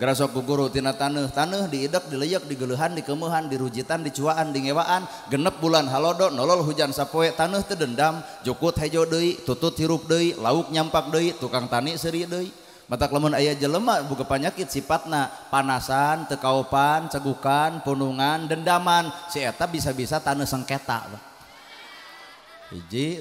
Gerasok guguru tina tanah tanah diidek dilejak digeluhan dikemuhan dirujitan dicuaan dingewaan genep bulan halodo nolol hujan sapoe tanah terdendam jukut hejo deui tutut hirup deui lauk nyampak deui tukang tani seri deui mata kelamun ayah jelema buka penyakit sifatna panasan tekaupan cegukan punungan dendaman si eta bisa-bisa tanah sengketa hiji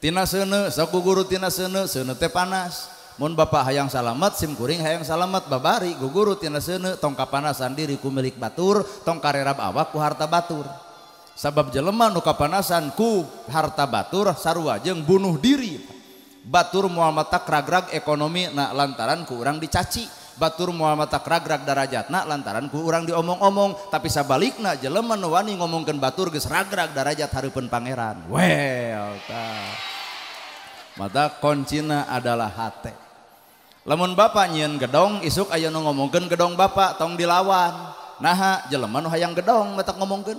tina sene, sok guru tina sene sene teh panas Mun bapak hayang sim simkuring hayang salamat, babari guguru tina seune tong kapanasan ku milik batur tong karerab awak ku harta batur. Sabab jelema nu kapanasan ku harta batur sarua jeng bunuh diri. Batur muamata mata ekonomi na lantaran ku orang dicaci. Batur moal ragrag darajat darajatna lantaran ku orang diomong-omong tapi sebaliknya jelema nu wani batur ges ragrag darajat harupun pangeran. Well ta. Mata koncina adalah hati. tinggal lamun bapak nyin gedong isuk ayaayo ngo mungkin gedong bapak tong di lawan naha jelemanu hayang gedong ngomokin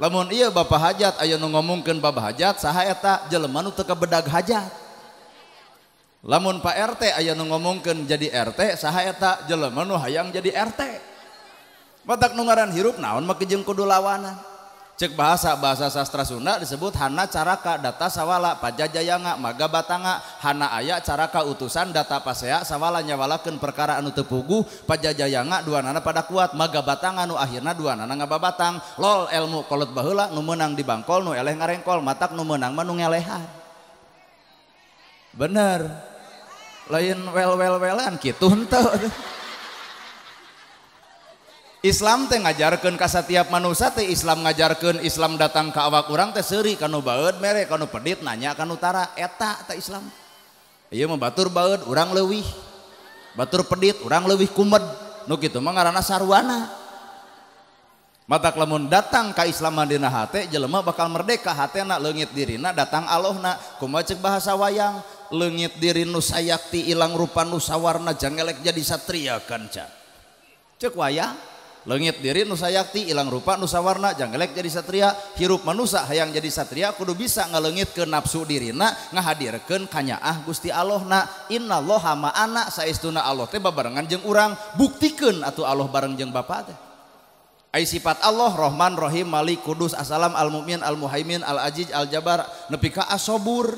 lamun ba hajat aya ngokin baba hajat saha eta jeleman teka bedag hajat lamun Pak RT ayayoung ngo mungkin jadi RT saha eta jeleman hayang jadi RT padadak nu ngaaran hirup naon majeng kudu lawanan cek bahasa bahasa sastra Sunda disebut hana caraka data sawala pajajayanga maga batanga hana aya caraka utusan data pasea sawala nyawalakeun perkara anu teu puguh pajajayanga duanana pada kuat maga batanga nu akhirna duanana ngababatang lol ilmu kolot baheula nu meunang di bangkol nu eleh ngarengkol matak nu meunang mah nu ngelehan bener lain wel wel welan kitu henteu Islam te ngajarkan kaa tiap manat Islam ngajar ke Islam datang ka awak orang tehsri kan bat merek kanpedit nanya akan utara etak ta Islam yo membatur baut orang lewih batur pedit orang lewih ku nu gitu menga na sarwana Ba lemun datang ka Islamdinahati jelemah bakal merdeka hatak lenggit diri na datang Allah na ku cek bahasa wayang lenggit diri nu saykti ilang rupa nusa warna janganngelek jadiatria kanca cek wayang. diri Nusaykti ilang rupa nusa warna janganlek jadi sattria hirup mansa hay yang jadi sattria kudu bisa ngeelengit ke nafsu dirina ngahadirkan kanya ah Gusti Allah na Innaallah hama anak sa istuna Allah teba barengan jeng urang buktiken atau Allah barengjeng bapa de I sifat Allah Romanrohim Malik Kudus asallam al-mumin almuhamin Alajd Al-jabar nepikah asobur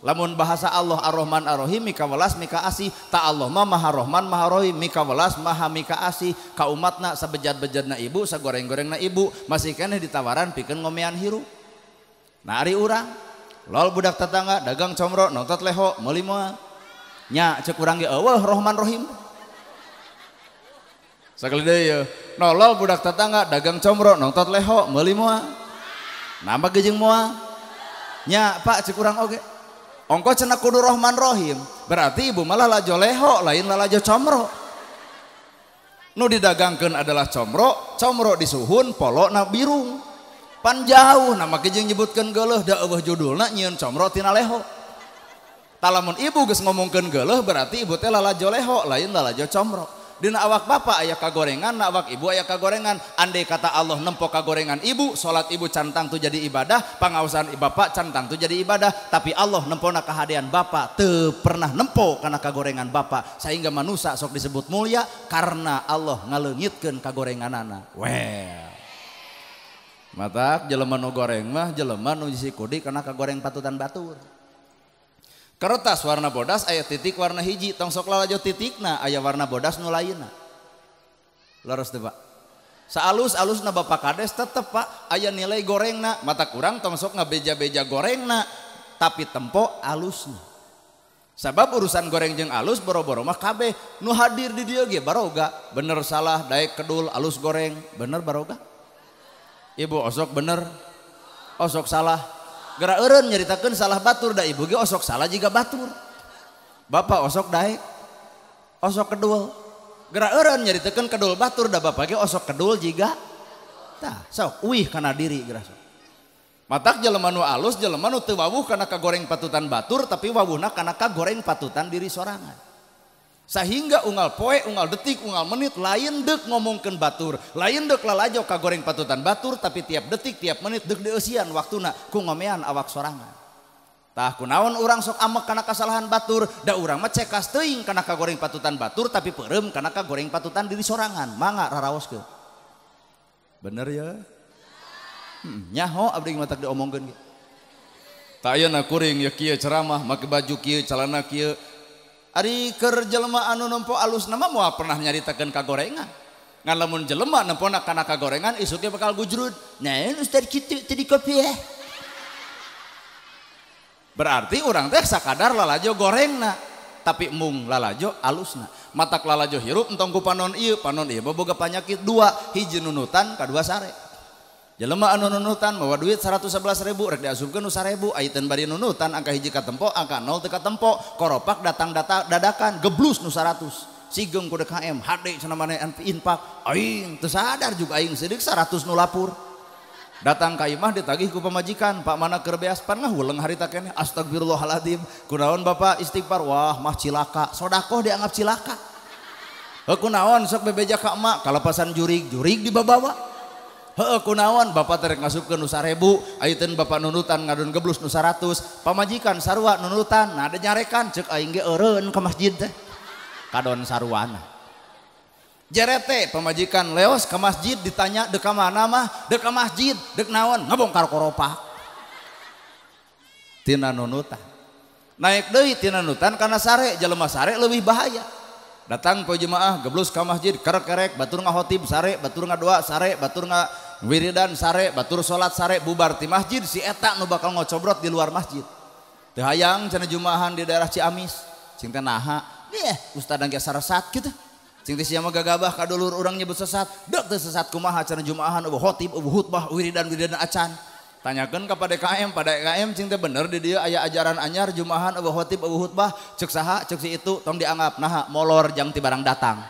lamun bahasa Allah ar-Rahman ar-Rahim mika welas mika asih ta Allah mah maha Rahman maha Rahim mika welas maha mika asih ka umatna sabejat-bejatna ibu sagoreng na ibu masih kena ditawaran pikeun ngomean hiru nari urang lol budak tetangga dagang comro nontot leho melima moal nya cek urang ge eueuh Rahman Rahim sakali deui nolol budak tetangga dagang comro nontot leho melima nama gejeng mua nya pak cek urang oge okay. Ongko cena kudu Rohman Rohim. Berarti ibu malah lajo leho, lain lajo comro. Nu didagangkan adalah comro, comro disuhun, polo na birung. Pan jauh, nama kejeng nyebutkan geleh, da judul judulna nyian comro tina leho. Talamun ibu geus ngomongkan geleh berarti ibu teh lalajo leho, lain lalajo comro. Dina awak bapak ayah kagorengan, na awak ibu ayah kagorengan. Andai kata Allah nempo kagorengan ibu, sholat ibu cantang tuh jadi ibadah, pengawasan bapak cantang tuh jadi ibadah. Tapi Allah nempo na kehadian bapak, te pernah nempo karena kagorengan bapak. Sehingga manusia sok disebut mulia karena Allah ngalengitkan kagorengan anak. Well. Mata jeleman nu goreng mah jeleman nu kudi karena kagoreng patutan batur kertas warna bodas ayat titik warna hiji tongsoklah titik na ayah warna bodas nu lainna deh pak saalus alus na bapak kades tetep pak ayah nilai goreng na mata kurang tong nggak beja beja goreng na tapi tempo alusna sebab urusan goreng jeng alus boro-boro mah kabeh nu hadir di dia ge baroga bener salah daik kedul alus goreng bener baroga ibu osok bener osok salah Gerak eureun nyaritakeun salah batur da ibu ge osok salah jika batur. Bapak osok daek. Osok kedul. Gerak eureun nyaritakeun kedul batur da bapak ge osok kedul jika tah sok wih kana diri gerak sok. Matak jelema nu alus jelema nu teu wawuh kana kagoreng patutan batur tapi wawuhna kana kagoreng patutan diri sorangan. sehingga al po unggal detik unal menit lain dek ngomongke batur lain deglah aja ka goreng patutan batur tapi tiap detik tiap menit degdeian waktu naku ngomehan awak sorangantahku naon orang sok amak karena kasalahan batur dah orang macce kasering karena ka goreng patutan batur tapi perem karena ka goreng patutan diri sorangan man raos ke bener yanya hmm, om ceramah baju Ari keur jelema anu nempo alus nama moal pernah nyaritakeun kagorengan. Ngan lamun jelema nempo nak kana kagorengan isuknya bakal gujrud. Nah, Ustaz kitu tadi kopi ya. Berarti orang teh sakadar lalajo gorengna tapi mung lalajo alusna. Matak lalajo hirup entong panon ieu, panon ieu boboga panyakit dua, hiji nunutan kadua sare. Jelema anu nunutan bawa duit 111 ribu rek diasupkan usah ribu Aiten bari nunutan angka hiji katempo angka nol teka tempo koropak datang data dadakan geblus 100. Sigeng kode kuda KM HD cina mana infak aing tersadar juga aing sedik 100 nulapur datang ka imah ditagih ku pemajikan pak mana kerbeas pan ngahuleng hari taken astagfirullahaladzim kunaon bapak istighfar wah mah cilaka sodakoh dianggap cilaka kunaon sok bebeja ka emak kalapasan jurig jurig dibabawa kunawan ba ngaske Nu sarebu a Bapak Nunutanun geblus Numajikan sarwautannyarekan ce kejid jerete pemajikan leos ke masjid ditanya deka ma-mah deka masjid dekwanbong koropa natan samah sare lebih bahaya ui datang kau jumaah geblus kam masjid karakter-ek batur ngahotim sare battur nga doa sare batur nga wiridadan sare batur salat sare bubarti masjid si etak nu bakal ngocobrot di luar masjid Da hayang sana jumahan di daerah Ciamis singnta naha stad sa saat kita cimoga gabah ka duluur orang nyebu sesat dokter sesat kumaha ce jumahan ubuhotip Huutmah Wiridan wir acan tanyakan kepada KM pada KM cinta bener di dia ayah ajaran anyar jumahan abu khotib abu khutbah cek saha cek si itu tong dianggap nah molor jang ti barang datang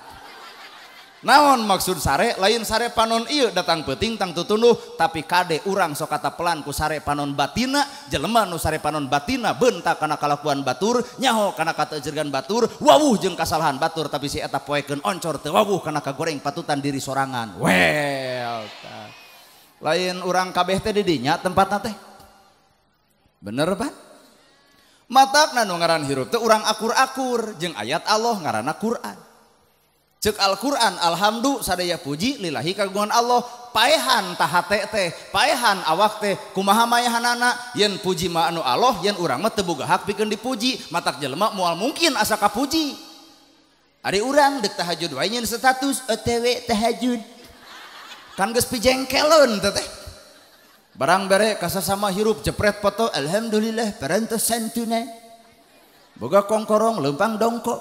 naon maksud sare lain sare panon iya datang peting tang tutunuh tapi kade urang sok kata pelan ku sare panon batina jelema nu sare panon batina bentak karena kalakuan batur nyaho karena kata jergan batur wawuh jeng kasalahan batur tapi si etap poekeun oncor teu wawuh karena kagoreng patutan diri sorangan well orang kabehnya tempat bener mata na ngaranrup urang akur- akur jeung ayat Allah ngaran Quran cek Alquran Alhamdul sadaya puji nilahi kaguan Allah pahan taha pahan awakte kumahamayahan anak yen puji ma'nu Allah yen orangrang mete ga piken dipuji mata jelemak mual mungkin askah puji ada orangrang detahajud wain status ettewek tejud kan geus kelon teh barang bere sama hirup jepret foto alhamdulillah parentos santune boga kongkorong lempang dongko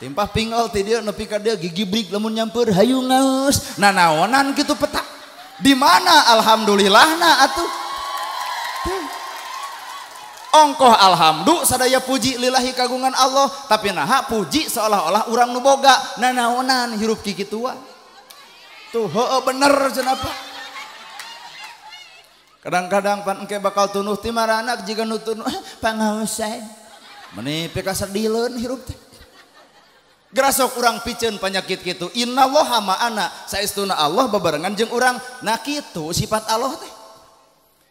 timpah pingol ti dieu nepi ka dieu gigi brik lamun nyamper hayu ngaus nanaonan kitu peta di mana alhamdulillahna atuh ongkoh alhamdu sadaya puji lillahi kagungan Allah tapi naha puji seolah-olah orang nuboga nanaonan hirup kiki tua Tuh hee bener jenapa. Kadang-kadang pan engke bakal tunuh ti marana jika nutun tunuh eh, pangaosan. Meni pika sadileun hirup teh. Gerasok urang piceun penyakit kitu. Innallaha ma'ana. Saestuna Allah bebarengan jeng orang Nah kitu sifat Allah teh.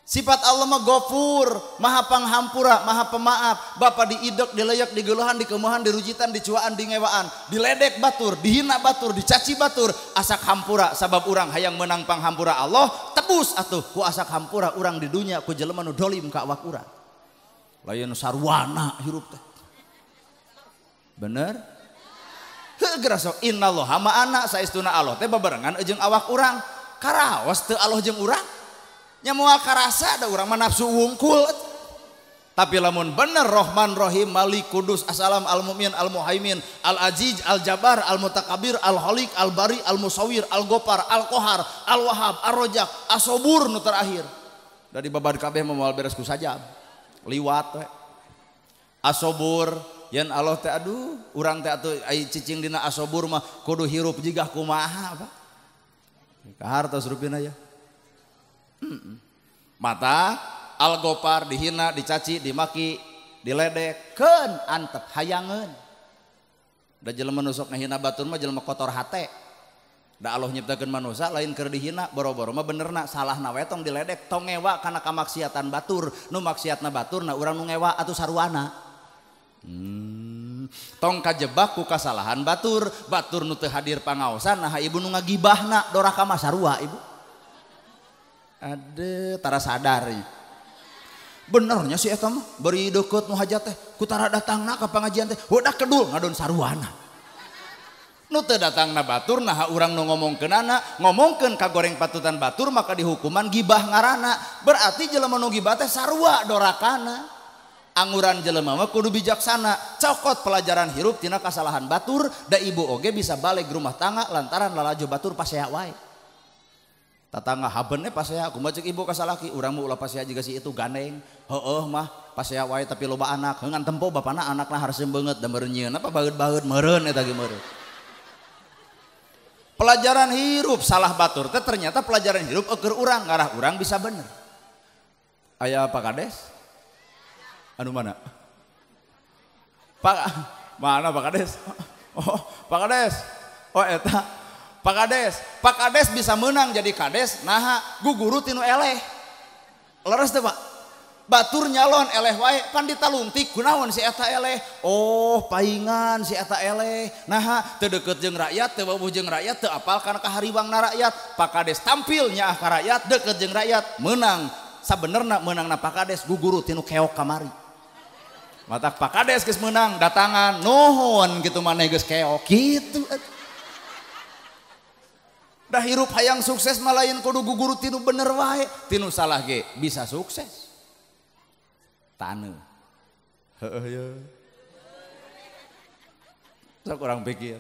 Sifat Allah mah gofur, maha panghampura, maha pemaaf. Bapak diidek, dileyak, digeluhan, dikemuhan, dirujitan, dicuaan, dingewaan. Diledek batur, dihina batur, dicaci batur. Asak hampura, sabab orang hayang menang panghampura Allah. Tebus atuh, ku asak hampura orang di dunia, ku jelemanu dolim ka awak urang. sarwana hirup teh. Bener? Gerasok inna Allah hama anak saistuna Allah teh bebarengan ejeng awak urang. Karawas teu Allah jeung urang nyamual karasa ada orang menafsu wungkul tapi lamun bener Rohman Rohim Malik Kudus Assalam Al Mumin Al Muhaimin Al Aziz Al Jabar Al Mutakabir Al Holik Al Bari Al Musawir Al Gopar Al Kohar Al Wahab Al Rojak Asobur nu terakhir dari babad kabeh memual beresku saja liwat we. Asobur yang Allah teh aduh urang teh atuh ai cicing dina asobur mah kudu hirup jigah kumaha apa? Ka hartos rupina ya. Mata Al-Ghafar dihina, dicaci, dimaki, diledekkeun antep hayangeun. Da jelema nu sok ngahina batur mah jelema kotor hate. Da Allah nyiptakan manusia lain keur dihina, boro-boro mah benerna salah we tong diledek, tong ngewa kana kamaksiatan batur. Nu maksiatna batur na urang nu ngewa atuh saruana. Hmm. Tong kajebak ku kasalahan batur, batur nu hadir pangaosan, nah ibu nu ngagibahna doraka masarua ibu. Ada, tara sadari. Benernya si eta mah beri deket nu hajat teh kutara datangna ka pangajian teh wadah kedul ngadon saruana. Nu teu datangna batur nah urang nu ngomongkeunana ngomongkeun ka goreng patutan batur maka dihukuman gibah ngarana. Berarti jelema nu gibah teh sarua dorakana. Anguran jelema mah kudu bijaksana. Cokot pelajaran hirup tina kasalahan batur da ibu oge bisa balik rumah tangga lantaran lalajo batur pasea wae tatangga habennya eh, pas saya aku macik ibu kasalaki orang ulah pas saya juga si itu ganeng heeh mah pas saya wae tapi loba anak ngan tempo anak lah harus banget dan merenyeun apa bageut-bageut meren ya ge meren pelajaran hirup salah batur teh ternyata pelajaran hirup agar orang ngarah orang bisa bener ayah Pak Kades anu mana Pak mana Pak Kades oh Pak Kades oh eta Pak Kades, Pak Kades bisa menang jadi Kades, nah guguru tinu eleh. Leres deh Pak. Batur nyalon eleh wae, kan ditaluntik gunawan si eta eleh. Oh, paingan si eta eleh. Nah, terdekat jeng rakyat, terbawa jeng rakyat, teu karena kaharibang na rakyat. Pak Kades tampil nyah ka rakyat, deket jeng rakyat, menang. nak menang na Pak Kades guguru tinu keok kamari. Matak Pak Kades kes menang, datangan, nohon gitu mana kes keok. Gitu dah hirup hayang sukses malayan kudu guguru tinu bener wae tinu salah ge bisa sukses tanu heeh ya sok kurang pikir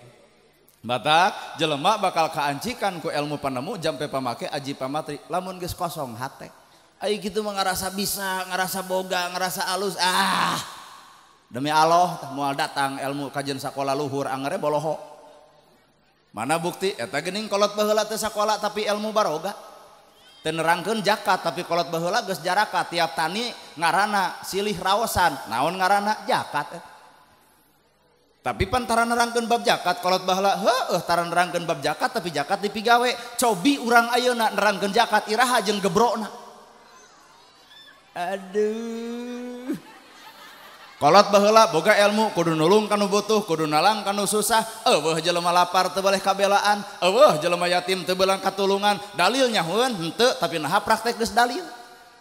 Batak jelema bakal keancikan ku ilmu panemu jampe pamake aji pamatri lamun geus kosong hate. Ayo gitu mah ngerasa bisa, ngerasa boga, ngerasa alus. Ah. Demi Allah moal datang ilmu kajian sakola luhur angere boloho. ui mana buktietaingkolothala tapi elmu baroga tenerang gen jakat tapikolot bah geaka tiap tani ngaranak silih rawsan naon ngaranak jakat eh. tapi pantaraang genbab jakatkolotang genbab jakat tapi jakat dipigawe cobi urang ayo narang gen jakat irah ha gebro aduh ui salat bahwalah Boga ilmu kudu nulung kan butuh kudu nalang kan susah Oh lapar tebalik kabelaan Allah jelomaya yatim tebelang katulungan dalilnyaho untuk tapi naha praktek des dalil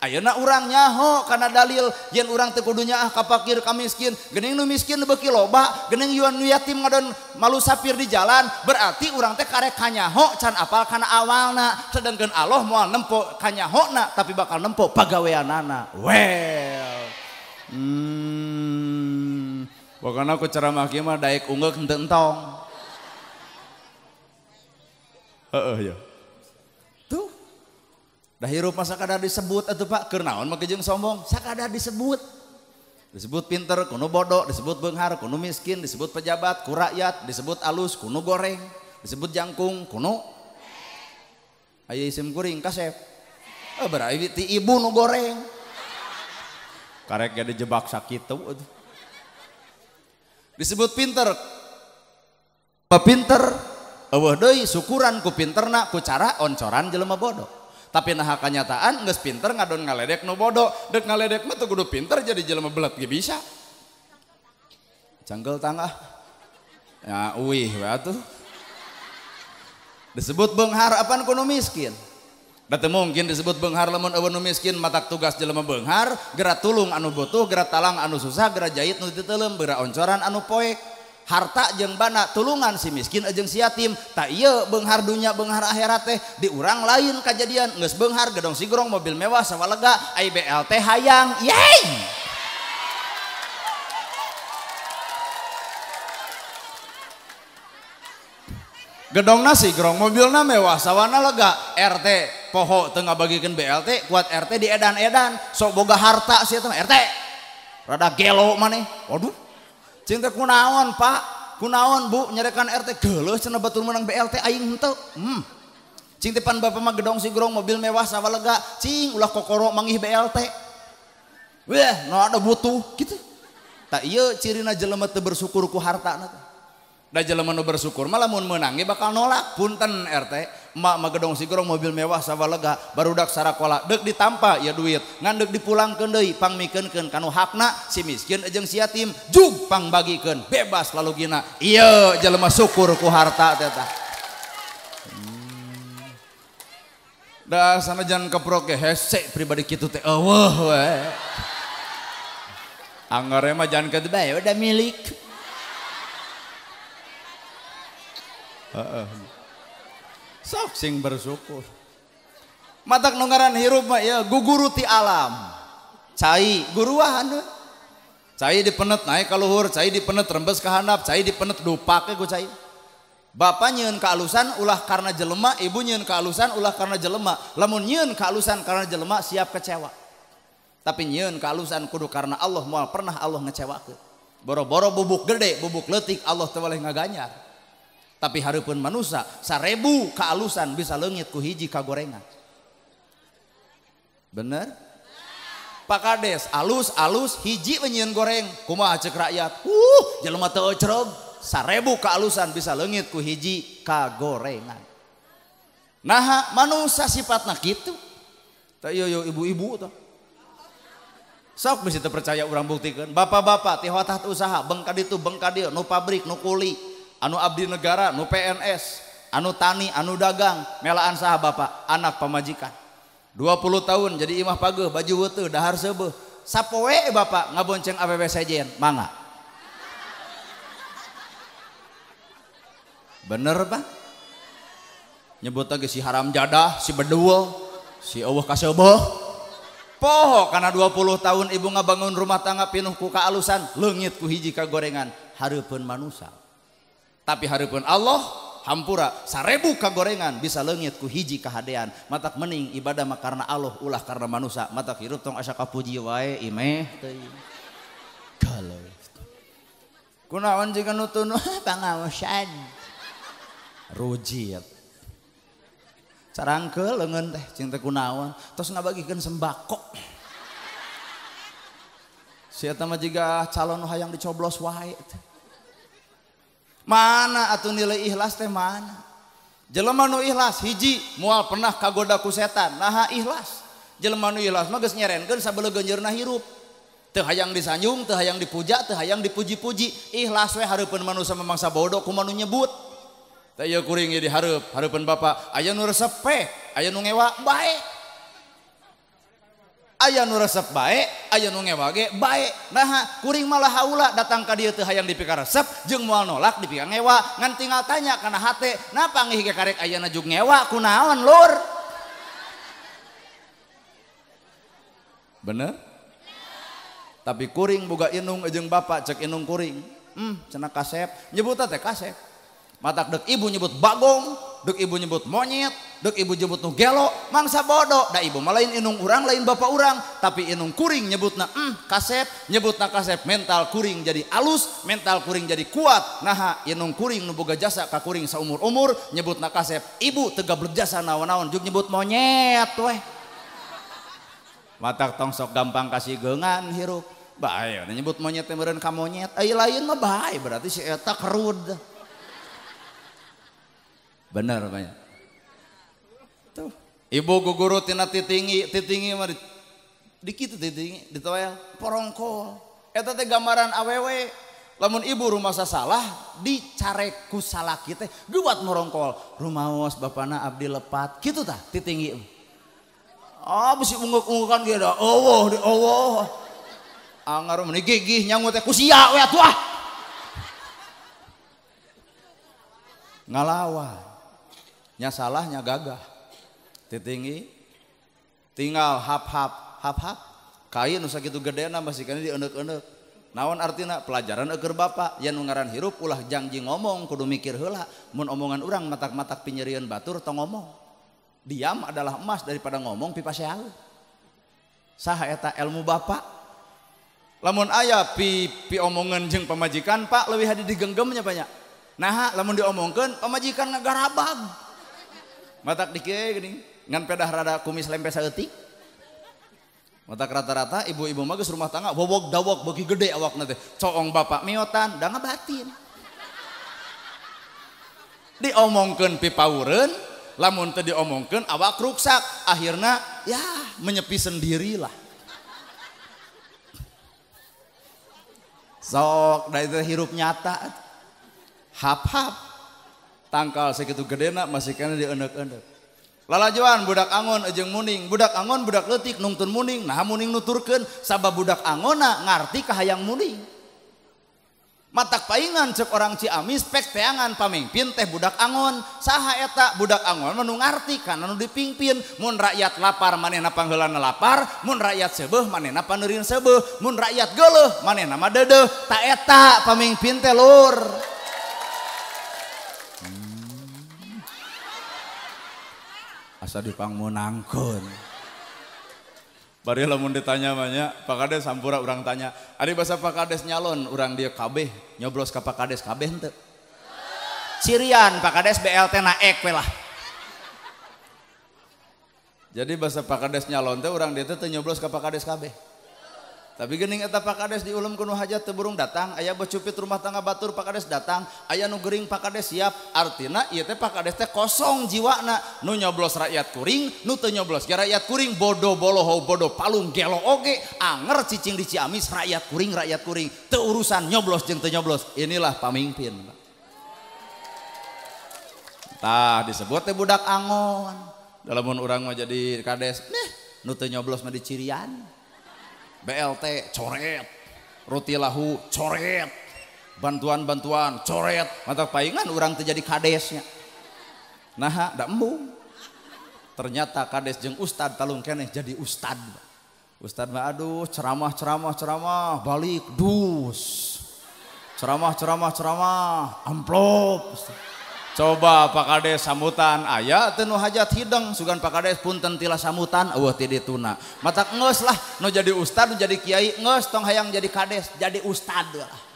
Ayeuna orangrangnya ho karena dalil yin urang te kudunya pakirka miskin Gen miskinki loba Yuwan yatim wadon malu safir di jalan berarti urang teh areek kanya hokchan apal karena awalna sedangkan Allah mua nempok kanya hokna tapi bakal nempok pagawa nana well Hmm. Bukan aku ceramah mah daik unggul henteu entong. Heeh ya. Tuh. Dah hirup masa kadar disebut atau Pak keur naon make sombong, sakadar disebut. Disebut pinter, kuno bodoh, disebut benghar, kuno miskin, disebut pejabat, ku rakyat, disebut alus, kuno goreng, disebut jangkung, kuno. Ayo isim kuring kasep. Eh berarti ibu nu goreng karek ada jebak sakit tuh disebut pinter pinter awah doi syukuran ku pinter nak ku cara oncoran jelema bodoh tapi nah kenyataan nggak pinter nggak ngadon ngaledek nu bodoh dek ngaledek mah tuh kudu pinter jadi jelema belat gak bisa canggel tangah ya uih tuh disebut benghar bengharapan kuno miskin te mungkin disebut Benghar lemun Obbun Nu miskin matak tugas je lemu Benghar gerak tulung anu gotuh gera tallang anu susah grajahit nudi telemberaoncoran anu poek harta jengban tulungan si miskin ajeng siatim tak eu penghar dunya pengnghar aira teh diurang lain kajjadiannges Benghar gedong sigrong mobil mewah sawwa lega ibT hayang gedong na sigrong mobil namewah sawwana lega RT poho tengah bagikan BLT kuat RT di edan-edan sok boga harta sih RT rada gelo mana waduh cinta kunaon pak kunaon bu nyerekan RT gelo cinta batur menang BLT aing henteu hmm cing pan bapak mah gedong si gerong mobil mewah lega, cing ulah kokoro mangih BLT weh no ada butuh gitu tak iya cirina jelema teu bersyukur ku harta nata kera jalan bersyukur malamun menangnya bakal nolak Punten RTong sikurung mobil mewah sama lega baru daksara ko deg di tampak ya duit ngndeg di pulang kedepangken hak sijengtimpang bagiken bebas lalu gina yalemah syukurku hartadah hmm. samajan keprokesek pribadi Angre udah milik Heeh. Sok sing bersyukur. Matak nungaran hirup mah ya guguruti alam. Cai guruahan Cai dipenet naik ka luhur, cai dipenet rembes ka handap, cai dipenet dupake gue cai. Bapak nyeun kealusan ulah karena jelema, ibu nyeun kealusan ulah karena jelema. Lamun nyeun kealusan karena jelema siap kecewa. Tapi nyeun kealusan kudu karena Allah moal pernah Allah ngecewakeun. Boro-boro bubuk gede, bubuk letik Allah teh ngaganyar tapi harupun manusia sarebu kealusan bisa lengit ku hiji kagorengan bener Pak Kades alus alus hiji lenyian goreng kuma cek rakyat uh jelema teu cerog sarebu kealusan bisa lengit ku hiji kagorengan nah manusia sifatnya gitu tak yo iya, yo iya, ibu-ibu tuh sok bisa terpercaya orang buktikan bapak-bapak tihotat usaha bengkaditu bengkadi, nu pabrik nu kuli anu abdi negara anu PNS anu tani anu dagang melaan sah bapak anak pemajikan 20 tahun jadi imah pageh baju wete dahar sebe sapoe bapak ngabonceng ABB sejen mangga bener bang nyebut lagi si haram jadah si beduo si Allah oboh. poho karena 20 tahun ibu ngabangun rumah tangga pinuh ku kealusan lengit ku hiji kagorengan harapun manusia tapi haripun Allah hampura sarebu kagorengan bisa lengit ku hiji kehadean matak mening ibadah mah karena Allah ulah karena manusia matak hirup tong asa kapuji wae imeh teh kalau kunaon jika nutun pangawasan rujit carangke ya. lengan teh cinta kunawan terus ngabagikan sembako siapa mah jika calon hayang dicoblos wae teh mana at nilai ikhlas teh mana Jemanu hlas hiji mual pernah kagoda ku setan naha ihlas jelmauhlas maggas nyeren kansarna hirup Tehaang disanyum tehha yang dipujat teang dipuji-puji hlas wa Harpun manu sama memang bodoh kuu nyebuting di ha Harpun ba aya nur sepeh aya nu ewa baik. aya nur resep baik ayangewa baik na kuring malah ula datang ka dia ti hayang dipika resep jeungng maal nolak digangngewa nganti nga tanya kana hati napang kaek aya najungewa kun naon Lur be tapi kuring ga inung ung bapak cek inung-kuring hmm, cena kasep nyebuta teh kasep Matak dek ibu nyebut bagong, dek ibu nyebut monyet, dek ibu nyebut nu gelo, mangsa bodoh. Da ibu malain inung urang, lain bapak urang, tapi inung kuring na, mm, kasep, na kasep mental kuring jadi alus, mental kuring jadi kuat. Nah, inung kuring nu boga jasa ka kuring seumur umur na kasep ibu tegap berjasa nawon-nawon, juk nyebut monyet weh. Matak tong sok gampang kasih gengan hirup. Bahaya, nyebut monyet meureun kamu monyet, ai lain mah bahaya berarti si eta kerud. Benar banyak. Tuh. Ibu guguru tina titingi, titingi mah dikit titingi, ditoyal, porongkol. Eta teh gambaran awewe. Lamun ibu rumah salah, dicareku salah kita, gubat morongkol. was bapana abdi lepat, gitu tah titingi. Ah, besi ungguk-unggukan gitu, oh, di oh. Angar ah, meni gigih nyangut aku kusia we atuh ah. Ngalawan nya salahnya gagah titingi tinggal hap-hap hap-hap kain nusa gitu gede nama sih karena dienek-enek Nawan artinya pelajaran agar bapak yang ngaran hirup ulah janji ngomong kudu mikir hela mun omongan orang matak-matak pinyerian batur tong ngomong diam adalah emas daripada ngomong pipa sehal. saha eta ilmu bapak lamun ayah pipi omongan jeng pemajikan pak lebih hadi digenggamnya banyak nah lamun diomongkan pemajikan ngagarabag mata dike gini ngan pedah rada kumis lempes saeutik mata rata-rata ibu-ibu magus rumah tangga wawok dawok bagi gede awak nanti coong bapak miotan dah batin diomongkan pipawuren lamun teu diomongkan awak ruksak akhirnya ya menyepi sendirilah sok dari itu hirup nyata hap-hap tangkal segitu gedenak masih kena di enek-enek lalajuan budak angon ejeng muning budak angon budak letik nungtun muning nah muning nuturken, sabab budak angona ngarti kahayang muning matak paingan cek orang Ciamis pek teangan pamimpin teh budak angon saha eta budak angon menu ngarti karena nu dipimpin mun rakyat lapar manena panggelana lapar mun rakyat sebeh, manena panerin sebeh? mun rakyat geluh manena madedeh ta eta pamimpin teh lur Asa di Baru Bari lamun ditanya banyak, Pak Kades sampura orang tanya, ada bahasa Pak Kades nyalon orang dia KB, nyoblos ke Pak Kades KB ente. Cirian Pak Kades BLT naek we lah. Jadi bahasa Pak Kades nyalon orang dia tuh nyoblos ke Pak Kades kabeh. tapining etap pakade dim Kuno Haja Teburung datang ayaah bercupit rumah tangga Batur Pak Kades datang ayah nu Gering Pakadeh siap artina Pakade teh kosong jiwa Nu nyoblos rakyat kuring nutu nyoblosat kuring booh bolohho bodoh palung gelongge anger ccing diciami rakyat kuring rakyat kuring te urusan nyoblos cinta nyoblos inilah pemimpin disebut teh budak anon dalam orang mau jadi kadestu nyoblos me cirian BLT coret, roti lahu coret, bantuan-bantuan coret, mata paingan orang terjadi kadesnya. Nah, dak embung. Ternyata kades jeng ustad talung keneh jadi ustad. Ustad mah aduh ceramah ceramah ceramah balik dus. Ceramah ceramah ceramah amplop. Ustadz coba Pak Kades samutan ayah tenuh hajat hidang sugan Pak Kades pun tentilah samutan, awah tidak tuna. mata nges lah no jadi ustad no jadi kiai nges tong hayang jadi kades jadi ustad lah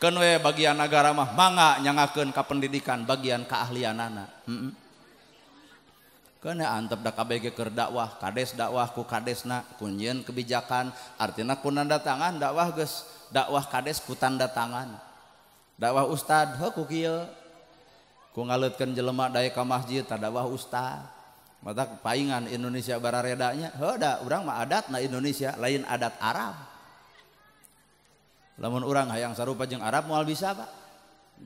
Kenwe bagian negara mah mangga nyangakan ka pendidikan bagian keahlian anak. Kena antep da KBG ker dakwah, kades dakwah ku nak, kunjian kebijakan, artinya ku nanda tangan dakwah ges, dakwah kades ku tanda tangan. Dakwah ustad heuh ku ku ngalutkan jelemak daya ke masjid tadawah ustaz mata paingan Indonesia bararedanya hoda orang mah adat na Indonesia lain adat Arab lamun orang hayang sarupa jeung Arab moal bisa pak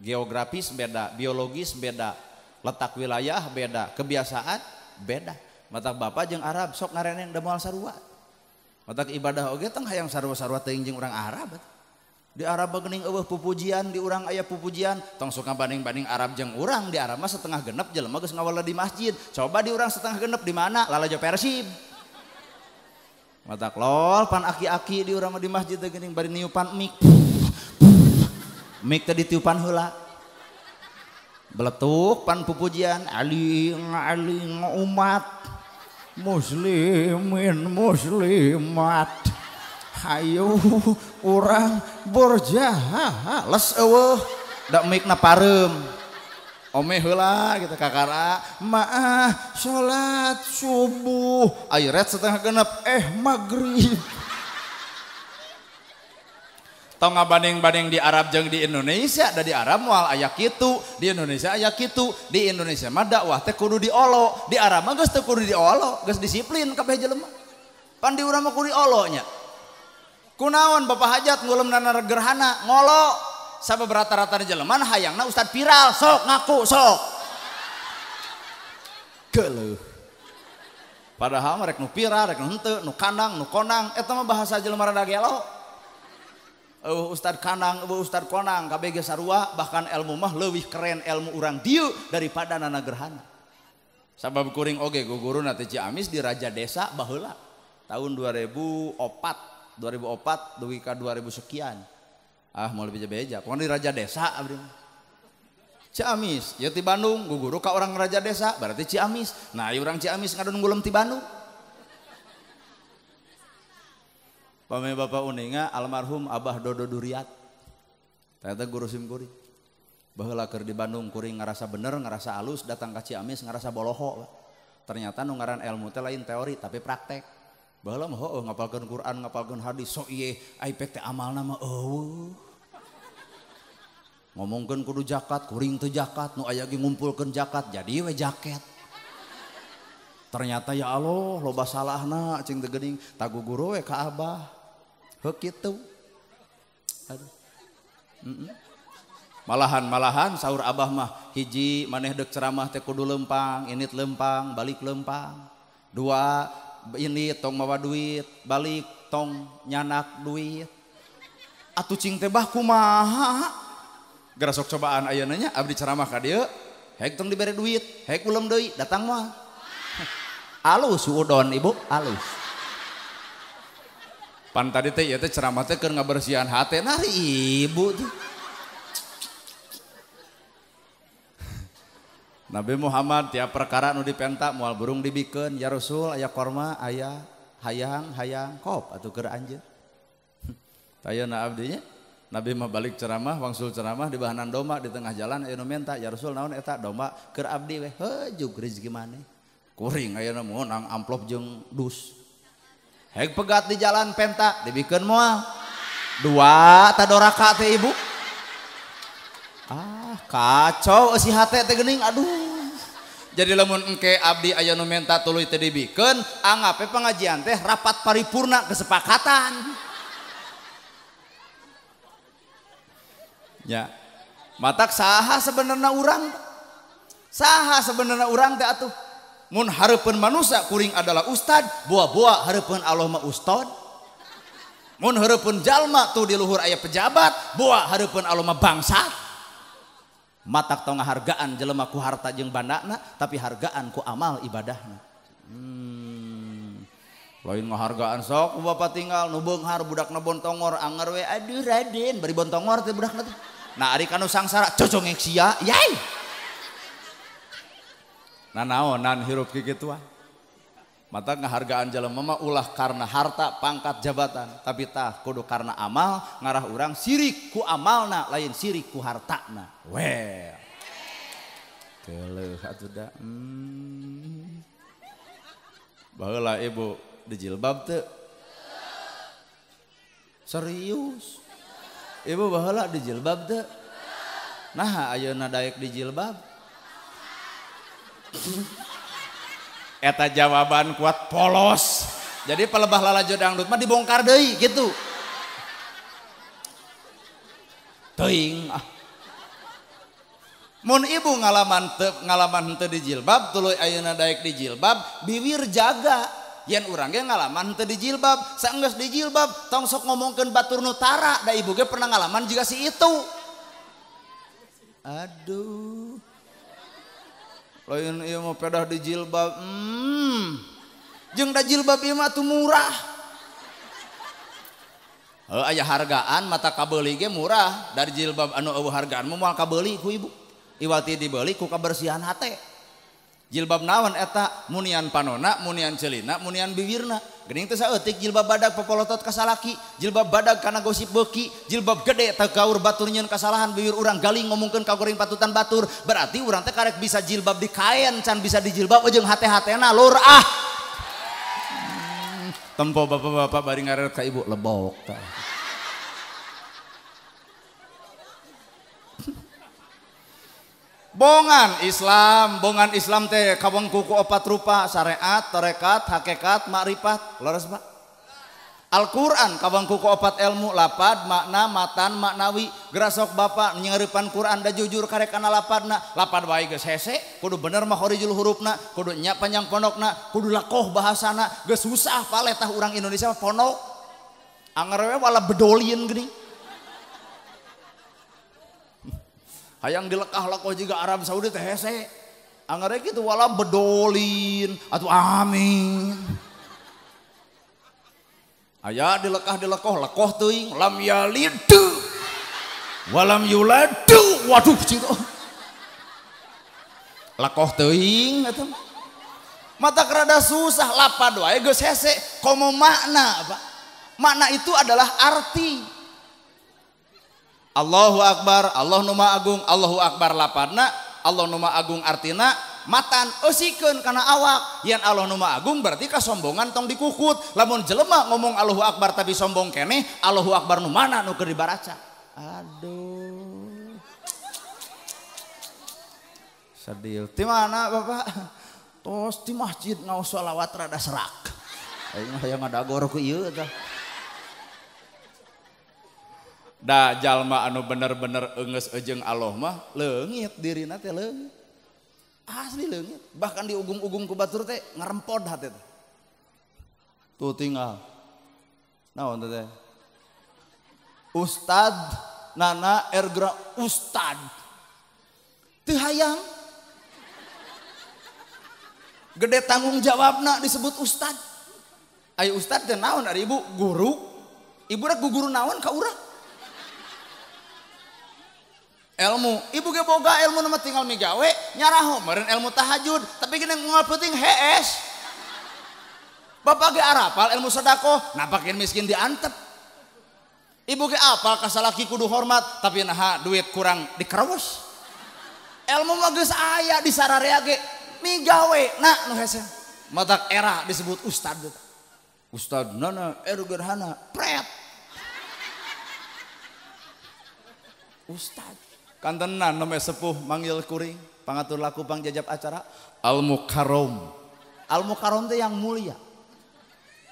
geografis beda biologis beda letak wilayah beda kebiasaan beda mata bapak jeung Arab sok ngarenen da moal sarua mata ibadah oge teng hayang sarua-sarua teuing jeung urang Arab di Arab gening eueuh pupujian di urang aya pupujian tong suka banding-banding Arab jeung urang di Arab mah setengah genep jelema geus ngawala di masjid coba di urang setengah genep di mana lalajo persib mata lol pan aki-aki di urang di masjid teh gening bari niupan mik mik teh ditiupan heula beletuk pan pupujian aling aling umat muslimin muslimat hayu orang borja, les eueuh dak mikna parem omeh hula kita gitu, kakara maaf, sholat subuh ayret setengah genep eh maghrib tau nggak banding banding di Arab jeng di Indonesia ada di Arab wal ayak itu, di Indonesia ayak itu, di Indonesia mah dakwah teh kudu olo di Arab mah geus di kudu olo disiplin kabeh jelema pan di kuri mah nya Kunawan Bapak Hajat ngulem nana gerhana ngolo sampai berata-rata jeleman nah Ustad viral sok ngaku sok keluh padahal mereka nu viral mereka nu nu kandang nu konang itu mah bahasa jelema rada gelo Uh, Ustadz Kanang, uh, ustad Konang, KBG Sarua, bahkan ilmu mah lebih keren ilmu orang diu daripada nana gerhana. Sabab kuring oge guguru nanti Ciamis di Raja Desa Bahula tahun 2004 2004 dugi ka 2000 sekian. Ah mau lebih beja. Pokoknya di raja desa abdi. Ciamis, ya di Bandung, guguru ka orang raja desa, berarti Ciamis. Nah, ya orang Ciamis ngadon ngulem di Bandung. Pame bapak uninga almarhum Abah Dodo Duriat. Ternyata guru simkuri. Bahwa laker di Bandung kuring ngerasa bener, ngerasa halus, datang ke Ciamis ngerasa boloho. Ternyata nungaran ilmu teh lain teori tapi praktek. ngakan Quran nga hadis ngomong ke kudu jakat kuring tuh jakat aya ngumpulkan jakat jadi we jaket ternyata ya Allah loba salah guru malahan-malahan sahur Abah mah hiji manehdek ceramah Te Kudu lempang iniit lempang balik lempang dua ini tong mawa duit balik tong nyanak duit atuh tebahku ma gerasok cobaan ayanya Abdi ceramaka dia hek tong diber duit he datang ibu a pan ceramberrsihan hat ibu Nabi Muhammad tiap perkaraan nu di pentak mual burung dibiken Yarusul ayaah korma ayaah hayang hayangkop atau abdinya nabi maubalik ceramah wangsul ceramah di bahan domak di tengah jalan ilnu mintak Yaul naonak do abdi we he amplop dus pegak di jalan pentak dibiken mual duaadorarafe ibu ah kacau aduh jadike Abdi ayaibiken angga pengajian teh rapat paripurna kesepakatan ya mata saha sebenarnya orangrang saha sebenarnya oranguh Har manusia kuring adalah Uusta buah-buah Harpun Allah Ustaddjallma tuh diluhur ayat pejabat buah Harpun Allah bangsa tuh matak tong hargaan jelema ku harta jeung bandana tapi hargaan ku amal ibadahna hmm. lain ngahargaan sok bapak tinggal nu beunghar budakna bontongor anger we aduh raden bari bontongor teh budak teh nah hari kanu sangsara cocongek sia yai nanaonan hirup kikitu wah penghargaan jalan mama ulah karena harta pangkat jabatan tapitah kodo karena amal ngarah- urang sirikku amal na lain sirrikiku harta nah Ibu dijilbab serius Ibu ba dijilbabda nah Aayounaek di jilbab eta jawaban kuat polos jadi pelebah lalajo dangdut mah dibongkar deh gitu teing ah. mun ibu ngalaman te, ngalaman henteu di jilbab tuluy ayeuna daek di jilbab biwir jaga yen orangnya ngalaman henteu di jilbab saenggeus di jilbab tong sok ngomongkeun batur nutara da ibu ge pernah ngalaman juga si itu aduh di jil jilbab hmm. tuh murah aya hargagaan mata kabelige murah dari jilbab anu hargamu kabelli iwati dibeli ku kabersihanhati jilbab naon eta munian pan muian celina muian biwirna itu sayatik jilbab badak pepolo tot kesalaki jilbab badak karena gosip boki jilbab gede tegaur batulyun kesalahan buy urang galing ngokin kagorin patutan batur berarti urang tekaek bisa jilbab dikaen can bisa dijilbab ujil Lu ah tem babapak baring are Ka ibu lebok kan punya Bongan Islam bongan Islam teh kawangg kuku opat rupa saret tarekat hakekat mak ripat lo Alquran kawangg kuku opat elmu lapat makna matan maknawi gerasok bapak iripan Quran da jujur karrekana lapat na lapat baik geese kudu bener mahhari julu huruf na kudu nya panjang konokna kudu laoh bahasana gesusah paletah urang Indonesia fono we bedoiengri hayang dilekah lekoh juga Arab Saudi teh hese anggere kitu wala bedolin atau amin ayah dilekah dilekoh lekoh teuing lam yalid walam yulad waduh cito lekoh teuing atau mata kerada susah lapad wae geus hese komo makna apa makna itu adalah arti Allahu akbar Allah numama Agung Allahu akbar laparna Allah numa agung artina matan osken kana awak yen Allah numama Agung berarti sombongan tong diukut lamun jelemah ngomong Allahu akbar tapi sombong keeh Allahuakbar nu mana nu geri baraca aduhil mana tosti masjid nasholawatradarak aya ada go kudah Da jalma anu bener-bener enges ejeng Allah mah leungit dirina teh leungit. Asli leungit. Bahkan diugum-ugum ku batur teh ngarempod hate teh. Tuh tinggal. Naon teh? Ustad Nana Ergra Ustad. Teu hayang. Gede tanggung jawabna disebut Ustad. Ayo Ustad teh naon ari ibu guru. Ibu rek guru naon ka urang? ilmu ibu ge boga ilmu nama tinggal migawe nyaraho meren ilmu tahajud tapi gini ngomong penting hees bapak ge arapal ilmu sedako nampakin miskin diantep ibu ke apal kasalaki kudu hormat tapi naha duit kurang dikerawas ilmu magis ayah di sararea ge migawe na nu hese matak era disebut ustad ustad nana eru gerhana pret ustad kantenan nomor sepuh manggil kuring pangatur laku pang jajab acara al mukarom al mukarom teh yang mulia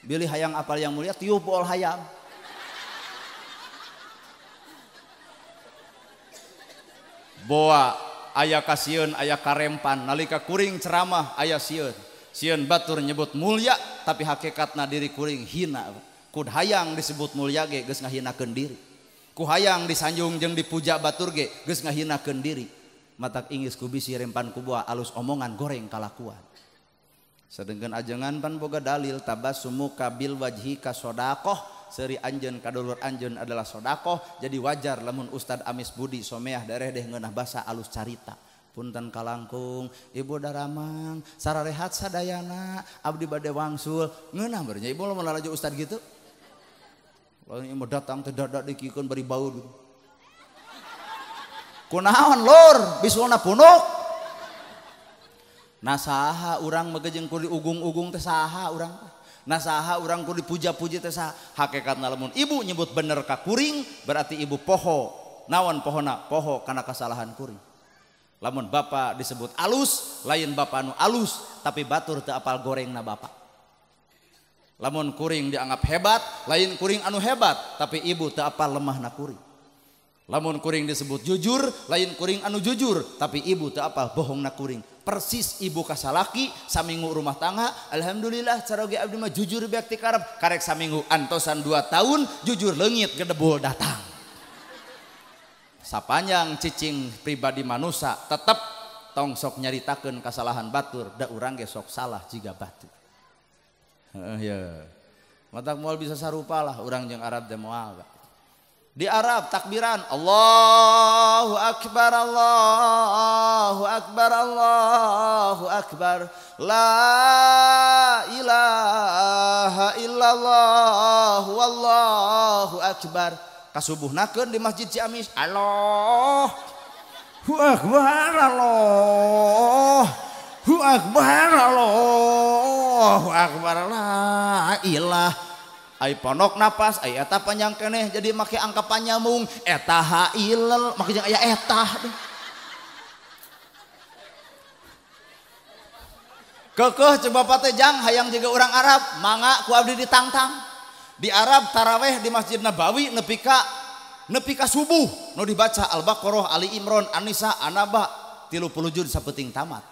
Pilih hayang apal yang mulia tiup bol hayang boa ayah kasian ayah karempan nalika kuring ceramah ayah Sion, Sion batur nyebut mulia tapi hakikatna diri kuring hina kud hayang disebut mulia ge geus ngahinakeun diri kuhayang disanjung jeng dipuja baturge geus ngahinakeun diri matak inggis ku bisi rempan kubua alus omongan goreng kalakuan sedengkeun ajengan pan boga dalil sumuka kabil wajhi kasodakoh seri anjen kadulur anjen adalah sodakoh jadi wajar lamun Ustad Amis Budi someah dareh deh ngena basa alus carita punten kalangkung ibu daramang sararehat sadayana abdi bade wangsul ngeunah bernya ibu lamun lalajo ustad gitu yang mau datang tidak ada dikikun beri bau gitu. kunaon lor bisulna punuk nasaha orang megejeng ku diugung-ugung teh saha nasaha orang ku puja puji teh saha hakikatna lamun ibu nyebut bener ka kuring berarti ibu poho naon pohona poho karena kesalahan kuring lamun bapak disebut alus lain bapak nu alus tapi batur teu apal goreng na bapak lamun kuring dianggap hebat lain kuring anu hebat tapi ibu tak apa lemah na kuring lamun kuring disebut jujur lain kuring anu jujur tapi ibu tak apa bohong na kuring persis ibu kasalaki saminggu rumah tangga Alhamdulillah caroge abdi mah jujur beak ti karep karek saminggu antosan dua tahun jujur lengit gedebul datang sapanjang cicing pribadi manusia tetap tong sok nyaritakan kesalahan batur da urang gesok salah jika batur ya. Matak mual bisa sarupa lah orang yang Arab dan Di Arab takbiran Allahu Akbar Allahu Akbar Allahu Akbar La ilaha illallah Wallahu Akbar naken di Masjid Ciamis Allah Akbar Allah Hu akbar hu akbar lah, ilah Ay ponok napas ay eta panjang keneh jadi make angka mung, eta ilal, make jeung aya eta Kekeh coba patejang, jang hayang jaga orang Arab manga ku abdi ditangtang di Arab taraweh di Masjid Nabawi nepika, nepika subuh nu dibaca Al-Baqarah Ali Imron, Anisa, nisa An-Naba 30 juz tamat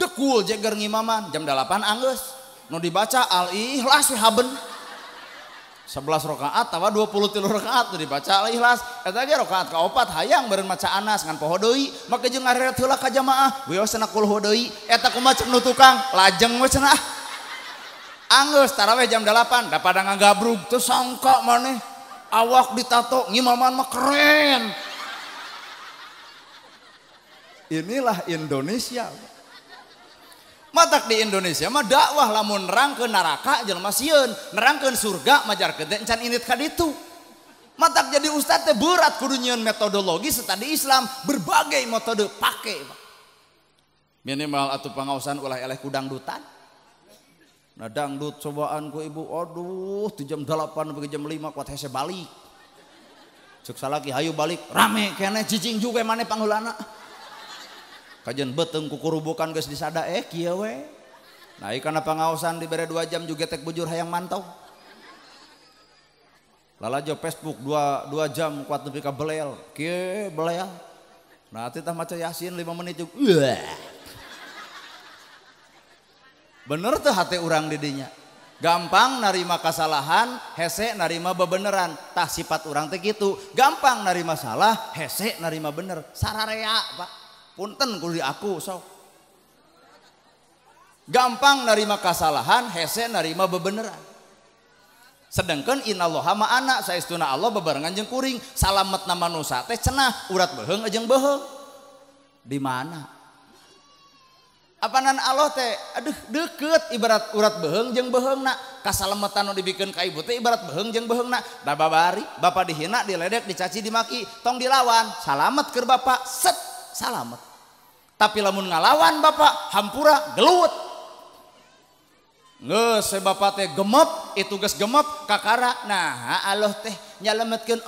dekul jeger ngimaman jam 8 angges nu dibaca al ikhlas si haben 11 rokaat tawa 20 tilu rokaat tuh dibaca al ikhlas eta ge rakaat kaopat hayang bareng maca anas ngan poho deui make jeung ngareret heula ka jamaah wios kul ho deui eta kumaha nu tukang lajeng we cenah angges tarawih jam 8 da pada ngagabrug teu sangka maneh awak ditato ngimaman mah keren inilah Indonesia matak di Indonesia mah dakwah lamun nerangkeun neraka jelema sieun, nerangkeun surga majarkeun teh encan init ka ditu. Matak jadi ustaz teh berat kudu nyieun metodologi setadi Islam berbagai metode pake. Minimal atau pengawasan ulah eleh kudang dutan. Nah dangdut cobaan ku ibu, aduh di jam 8 sampai jam 5 kuat hese balik. Cuk salaki hayu balik, rame kene cicing juga mana panggulana kajian beteng kukurubukan guys sada eh kia we nah ikan apa ngawasan di bere dua jam juga tek bujur hayang mantau jo Facebook dua, dua jam kuat nepi ka belel kia belel nah tita maca yasin lima menit juga bener tuh hati orang didinya gampang narima kesalahan hese narima bebeneran tak sifat orang teh gitu gampang narima salah hese narima bener sararea pak punten kudu aku so gampang nerima kesalahan hese nerima bebeneran sedangkan inallah ma anak saya istuna Allah bebarengan jeng kuring salamet nama nusa teh cenah urat beheng ajeng beheng di mana apanan Allah teh aduh deket ibarat urat beheng jeng beheng nak kasalametan nu dibikin ka ibu teh ibarat beheng jeng beheng nak da babari bapak dihina diledek dicaci dimaki tong dilawan salamet ker bapak set jadi salamet tapi lamun ngalawan Bapak Hampura gelut Bapak teh gem ituok Allah teh nyametong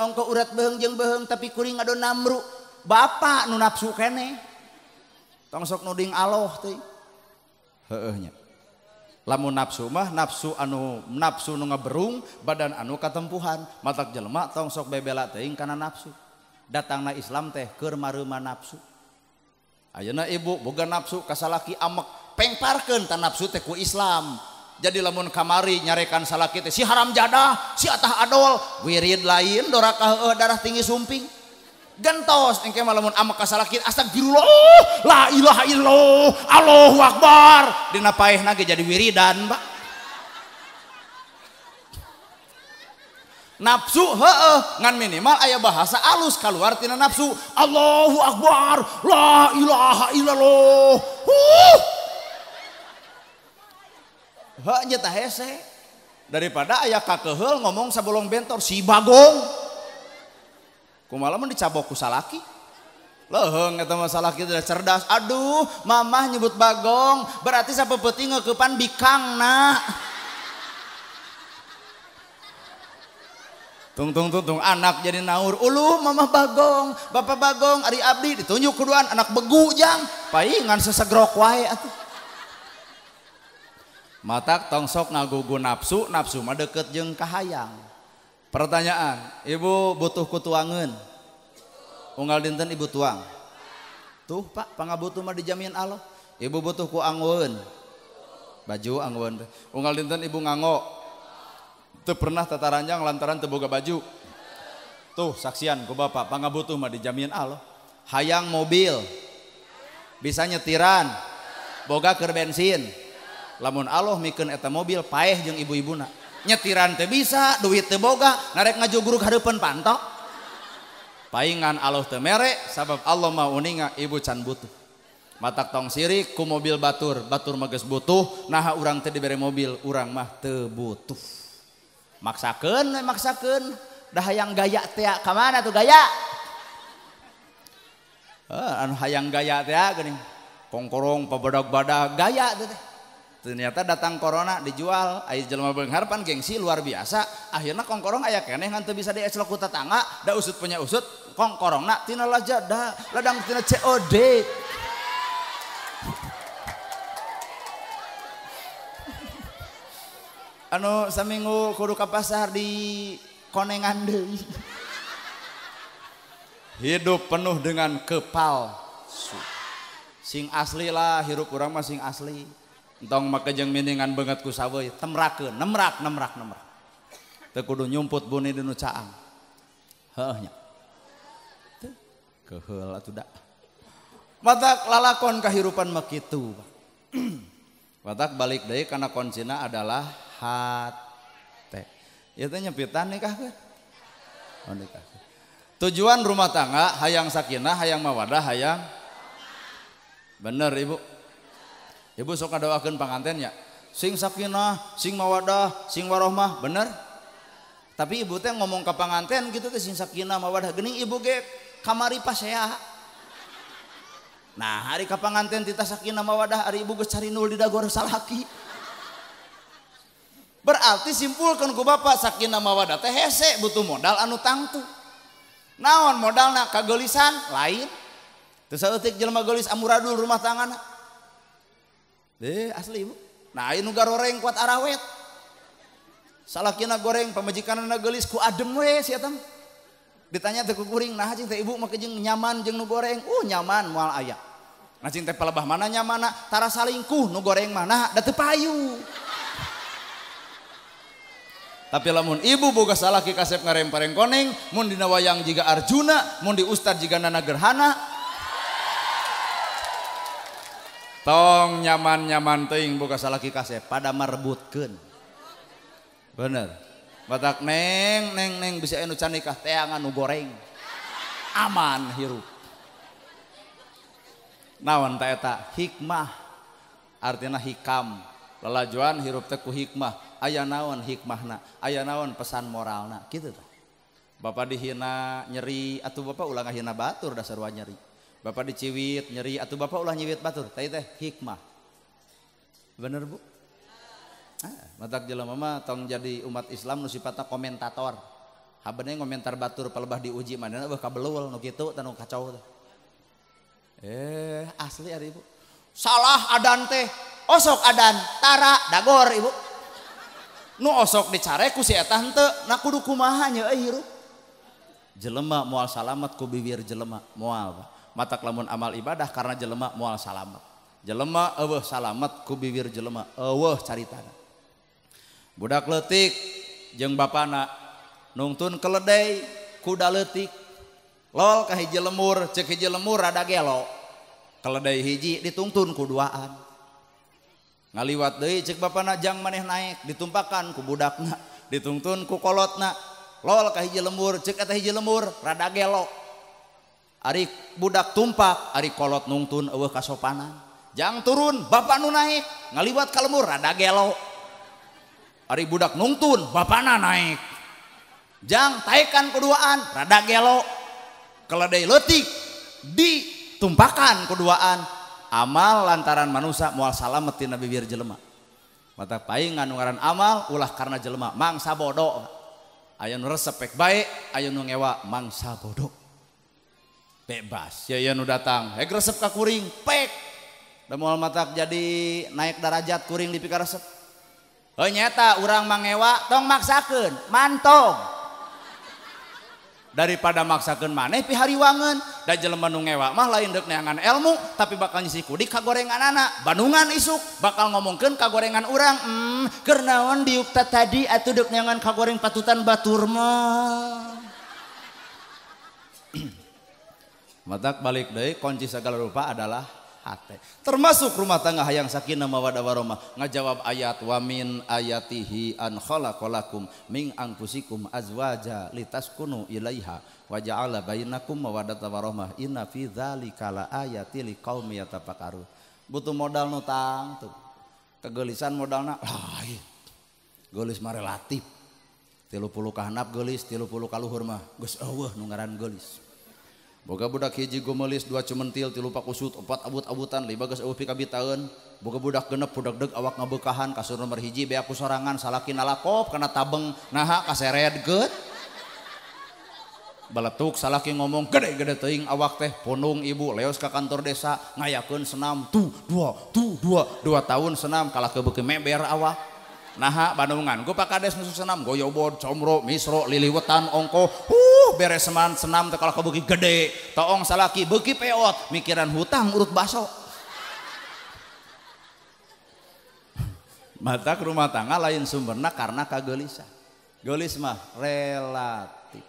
tng tapiing ada namruk Bapak nafsu kene tongsok noding Allah lamun nafsu mah nafsu anu nafsuberung badan anu kaempuhan mata jelelma tongsok bebe karena nafsu datanglah Islam teh kermarum rumah nafsu ibu boga nafsu kasalaki amak pengarkan tanap suteku Islam jadi lamun kamari nyarekan salaki si haram jadah sitah adol wirid laindorara darah tinggi sumpinggenttosngke malamun amak kas astag lo lailah Allahhuakbar dinapaih na jadi wiriddan Mbak nafsu heeh ngan minimal ayah bahasa alus keluar tina nafsu Allahu Akbar la ilaha illallah huh. hanya tak hese daripada ayah kakehel ngomong sebelum bentor si bagong kumaha mun dicabok ku salaki leheng eta masalah kita dah cerdas aduh mamah nyebut bagong berarti siapa ngekepan bikang nak Tung tung tung tung anak jadi naur. ulu, mama bagong, bapak bagong, ari abdi ditunjuk kuduan anak begu jang. Paingan sesegrok wae Matak tong sok ngagugu nafsu, nafsu mah deket jeng kahayang. Pertanyaan, Ibu butuh kutuangan. Unggal dinten Ibu tuang. Tuh Pak, pangabutu mah dijamin Allah. Ibu butuh kuangun Baju angun Unggal dinten Ibu ngangok. Tuh pernah tata ranjang lantaran teboga baju. Tuh saksian ku bapak pangabutuh mah dijamin Allah. Hayang mobil. Bisa nyetiran. Boga ker bensin. Lamun Allah ah, mikun eta mobil paeh jeng ibu ibu nak Nyetiran teh bisa, duit teh boga, narek guru hadapan pantok. Paingan Allah teh merek, sabab Allah mau uninga ibu can butuh. Matak tong sirik ku mobil batur, batur mages butuh, nah urang teh beri mobil, orang mah te butuh. ui maksakan maksakandah ayaang gaya ke mana tuh gaya hayang gaya Kongrong pedo bad gaya ternyata datang korona dijual A Jelma Bengharpan gengsi luar biasa akhirnya Kongng korong ayayak keeh hantu bisa dilokutatanga dah usut punya usut Kongng korongdahdangD anu seminggu kudu ke pasar di konengan deh. hidup penuh dengan kepal. sing asli lah hirup kurang mah sing asli entong make jeng miningan banget ku saweui temrakeun nemrak nemrak nemrak Tekudu nyumput buni di nu caang heuh nya teu matak lalakon kahirupan makitu. matak balik deh karena koncina adalah hati ya teh nyepitan nikah kan oh nikah tujuan rumah tangga hayang sakinah hayang mawadah hayang bener ibu ibu sok ngadoakeun pangantennya sing sakinah sing mawadah sing warohmah bener tapi ibu teh ngomong ke panganten gitu teh sing sakinah mawadah gini ibu ge kamari ya. Nah hari kapanganten tita sakinah mawadah hari ibu geus cari nul di dagor salaki. ui berarti simpulkanku ba sakin nama wa butuh modal anu tangtu naon modal na kagelisan laintik jelmais Amuradul rumah tangan de asli nauga goreng kuat arawet salah na goreng pemejikan naisku adem we ditanyabujeng nyaman jeng gorengku uh, nyaman ayaah mananya manatara salingkuh nu goreng mana date payu Tapi lamun ibu boga salah ki kasep ngarempareng koneng, mun dina wayang jiga Arjuna, mun di ustad jiga Nana Gerhana. Tong nyaman-nyaman teuing boga salah ki kasep pada marebutkeun. Bener. Batak neng neng neng bisa anu can nikah teh anu goreng. Aman hirup. Naon ta eta hikmah artinya hikam lelajuan hirup teku hikmah ayah naon hikmahna ayah naon pesan moralna gitu tuh Bapak dihina nyeri atau Bapak ulang ngahina batur dasar wa nyeri Bapak diciwit nyeri atau Bapak ulang nyiwit batur teh teh hikmah bener Bu ah, matak jelema mah tong jadi umat Islam nu komentator habene komentar batur pelebah diuji mana eueuh kabelul nu tanu kacau tuh. eh asli hari Ibu salah adante punya Osok adatara da go Bu Nu osok dicaku saya tante namah jelemak mual salatkubi bibir jelemak mual mata lemun amal ibadah karena jelemak mual salat jelemah Allah salametkubi bibir jelemah Allah cari tan budak lettik jeng bana nunntun keledai kuda letik lolkah hij lemur ceki je lemur ada gelok keledai hiji dituntun kuduaan wat maneh naik ditumpakan kubudak ditunun kukolot le lemurradaok budak tumpa Arikolotun kasopa jangan turun Bapak naik ngaliwatemurada gelok Ari budakunna naik jangan takan keduaan rada gelok keledai lettik ditummpakan keduaan amal lantaran manusak mua salatina na bibir jelemak mata paying nga ngaran amal ulah karena jelma mangsa bodoh Ayyo resep pek baik ayaayo nuwa mangsa bodoh datang resep kaing pek jadi naik darajat kuring dip resep Oh nyata urang man ewa dong maksaken manto. daripada maksakan maneh pihariwangan dan jeleman ngewa mah lain dek neangan ilmu tapi bakal nyisi kudik kagorengan anak banungan isuk bakal ngomongkan gorengan orang hmm kernawan diukta tadi atau dek neangan goreng patutan batur mah matak balik deh kunci segala rupa adalah hati. Termasuk rumah tangga yang sakinah mawadah warahmah. Ngajawab ayat wa min ayatihi an khalaqalakum min anfusikum azwaja litaskunu ilaiha wa ja'ala bainakum mawaddah warahmah. Inna fi dzalika laayati liqaumi yatafakkarun. Butuh modal nutang tuh. Kegelisan modalna lain. Gelis mah relatif. 30 kahanap gelis, 30 kaluhur mah geus eueuh nu ngaran gelis. Boga budak hiji gomelis dua cementil tilu pak kusut empat abut-abutan lima geus eueuh tahun, Boga budak genep budak deg awak ngabekahan kasur nomor hiji bea aku sorangan salaki nalakop kana tabeng naha kaseredkeun. Baletuk salaki ngomong gede-gede teing awak teh ponung ibu leos ke kantor desa ngayakeun senam tu dua tu dua dua tahun senam kalah kebeke meber awak naha Bandungan gue pakades kades musuh senam goyobod comro misro liliwetan ongko beres seman senam teh kalau beuki gede toong salaki beuki peot mikiran hutang urut baso mata rumah tangga lain sumberna karena kagelisah gelis mah relatif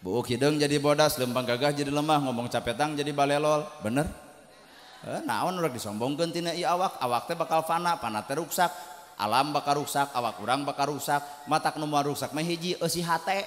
bu kideng jadi bodas lempang gagah jadi lemah ngomong capetang jadi balelol bener eh, naon udah disombongkan tina i awak awak teh bakal fana fana teh rusak alam bakal rusak awak kurang bakal rusak mata nomor rusak mah hiji eusi hate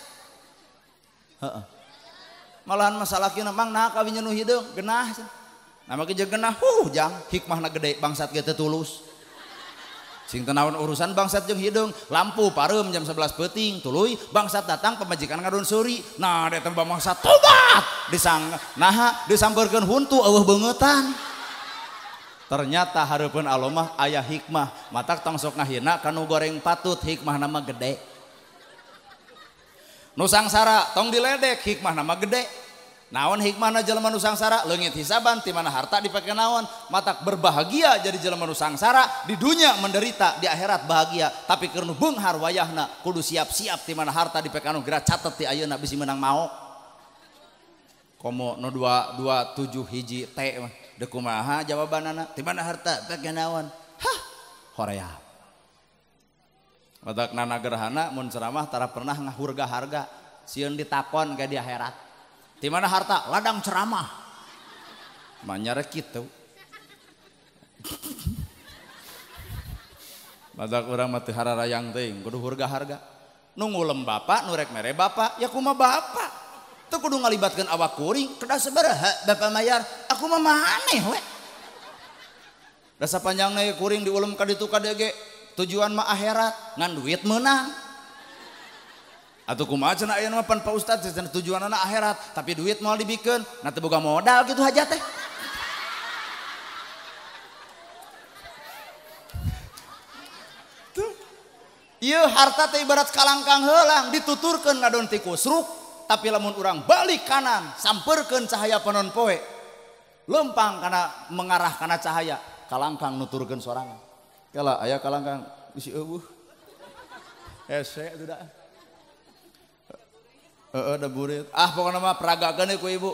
malah masalah memang kami hidung gennah nama hikmah gede bangat tulus singnaun urusan bangsa Jo hidung lampu parm jam 11 peting tulu bangsat datang pemajikan karun Suri nah datang tempat bangat dis na disamkan untuktu Allah bangutan ternyata Harpun amah Ayah hikmah mata tongsok na hinakanu goreng patut hikmah nama gede Nusang sara, tong diledek hikmah nama gede naon hikmah jelema nusangsara lengit hisaban di harta dipakai naon matak berbahagia jadi jelema sara. di dunia menderita di akhirat bahagia tapi bung harwayah wayahna kudu siap-siap timana harta dipakai anu geura catet ti ayeuna bisi menang mau komo no dua dua tujuh hiji teh dekumaha jawabanana anak harta pakai naon hah hoream Matak nana gerhana mun ceramah tara pernah ngahurga harga sieun ditakon ka di akhirat. Di mana harta? Ladang ceramah. Manyar kitu. Matak urang mah teu hararayang teuing, kudu hurga harga. Nu ngulem bapa nu rek mere bapa ya kumaha bapa Teu kudu ngalibatkeun awak kuring, kedah sabaraha bapa mayar? Aku mah maneh we. Rasa panjangna kuring diulem ka ditu ka dege, tujuan mah akhirat ngan duit menang atau kumaha cenah ayeuna mah pan Pak Ustaz cenah tujuanna akhirat tapi duit mau dibikin nanti buka modal gitu aja teh Iya harta teh ibarat kalangkang helang dituturkan ngadon tikus ruk tapi lamun orang balik kanan samperkan cahaya penon poe lempang karena mengarah karena cahaya kalangkang nuturkan sorangan Kala ayah kalangkang isi eueuh. Ese eh, itu dah. Heeh, da burit. Ah pokoknya mah peragakeun ku ibu.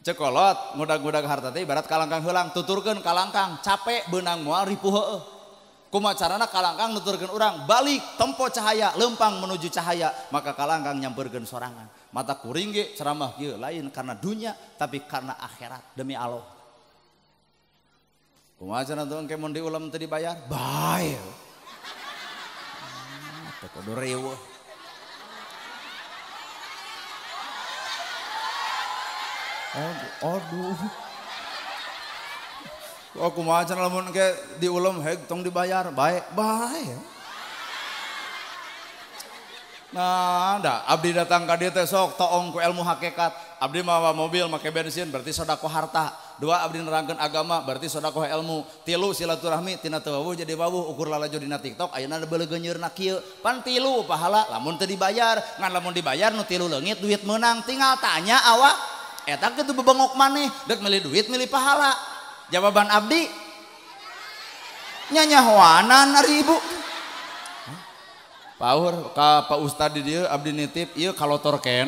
Cekolot ngudag-ngudag harta teh ibarat kalangkang heulang tuturkeun kalangkang capek benang moal ripuh heueuh. Kuma kalangkang nuturkeun urang balik tempo cahaya lempang menuju cahaya maka kalangkang nyamperkeun sorangan. Mata kuring ge ceramah kieu lain karena dunia tapi karena akhirat demi Allah. Kumacana tuh kayak mau diulam tadi bayar, bayar. Ah, tuh kudu rewo. Aduh, aduh. Oh, oh, oh kumacana lamun ke diulam hek tong dibayar, baik, baik. Nah, dah abdi datang ke dia teh sok toong ku ilmu hakikat. Abdi mawa mobil make bensin berarti sodako harta. Abdi rangken agama berartishoda koh ilmu tilu silaturahmi tina jadi uku la Jodina tiktok na pan tilu pahala la dibayar namun dibayar tilu legit duit menang tinggal tanya awaakok maneh dek duit milih pahala jawaban Abdi nyanyaribu pauhur Uusta Abdi nitip kalau torhati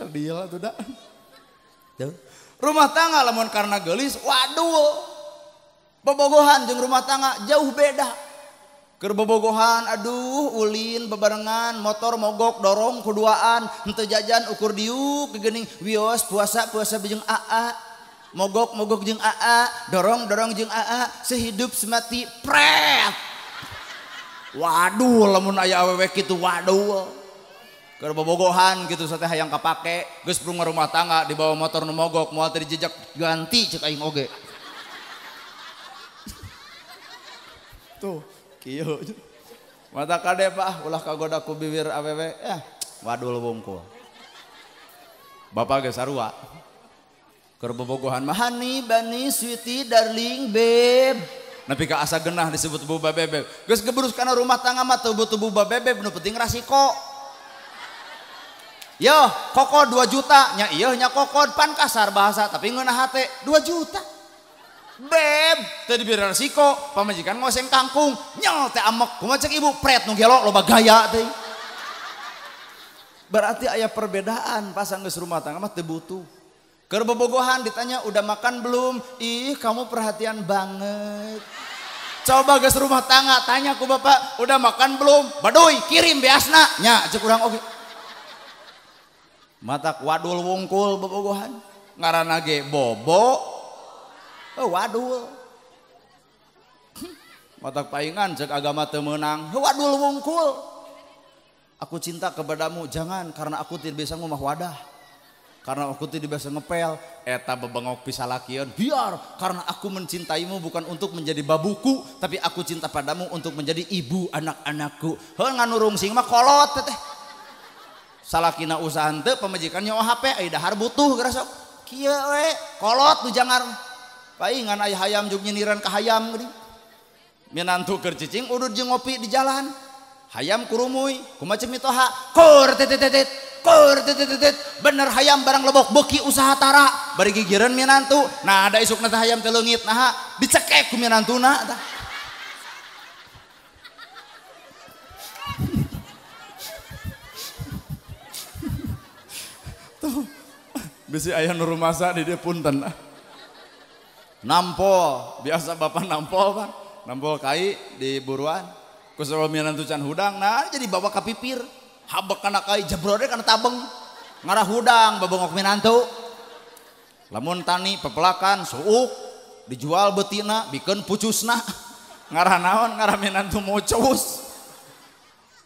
Sedih lah tuh dah. Rumah tangga lamun karena gelis, waduh. Bobogohan jeung rumah tangga jauh beda. bobogohan aduh, ulin, bebarengan, motor mogok, dorong, keduaan henteu jajan, ukur diu kegening wios, puasa, puasa jeung aa, mogok, mogok jeung aa, dorong, dorong jeung aa, sehidup semati, pret. Waduh, lamun aya awewe kitu, waduh. Keur bobogohan gitu sateh hayang kapake, geus prunga rumah tangga dibawa motor nu mau moal jejak ganti cek aing oge. Tuh, kieu. Mata kade Pak, ulah kagoda ku bibir awewe, eh wadul bungkul. Bapak geus sarua. Keur bobogohan mah Bani, Switi, darling, babe. Napi ke asa genah disebut buba bebek. Geus gebrus kana rumah tangga mah tubuh-tubuh bebek, nu penting rasiko. Yo, koko 2 juta, nya iya nya koko pan kasar bahasa, tapi ngena hate 2 juta. Beb, tadi biar resiko, mau ngoseng kangkung, Nyol, teh amok. gue cek ibu pret nu lo lo bagaya teh. Berarti ayah perbedaan pasang ke rumah tangga mah butuh. Kerbobogohan ditanya udah makan belum? Ih, kamu perhatian banget. Coba ke rumah tangga tanya ku bapak, udah makan belum? Baduy, kirim biasna. Nya, cek kurang oke. Okay mata wadul wungkul bebogohan. Ngarana ge bobo oh, wadul mata paingan cek agama temenang oh, wadul wungkul aku cinta kepadamu jangan karena aku tidak bisa ngomah wadah karena aku tidak bisa ngepel eta bebengok lakiyan biar karena aku mencintaimu bukan untuk menjadi babuku tapi aku cinta padamu untuk menjadi ibu anak-anakku heh nganurung sing mah kolot teteh salahkinna usahaante pemajikannya OHP ay dahhar butuh grasokkolot jangan hayamnya niran ka hayam Minantuker cicing urud ngopi di jalan hayam kurumuy kumaem mitoha kur bener hayam barang lobok buki usaha tara bergiran minantu na ada isuk na hayam kelunggit naha diceke ku minantuna ta Tuh. Bisi ayah nurumasa di depan punten. Nampol, biasa bapak nampol kan. Nampol kai di buruan. Kusulomianan tucan hudang, nah jadi bawa kapipir. Habek kana kai jebrode kana tabeng. Ngarah hudang, babongok minantu. Lamun tani pepelakan, suuk. Dijual betina, bikin pucusna. Ngarah naon, ngarah minantu mau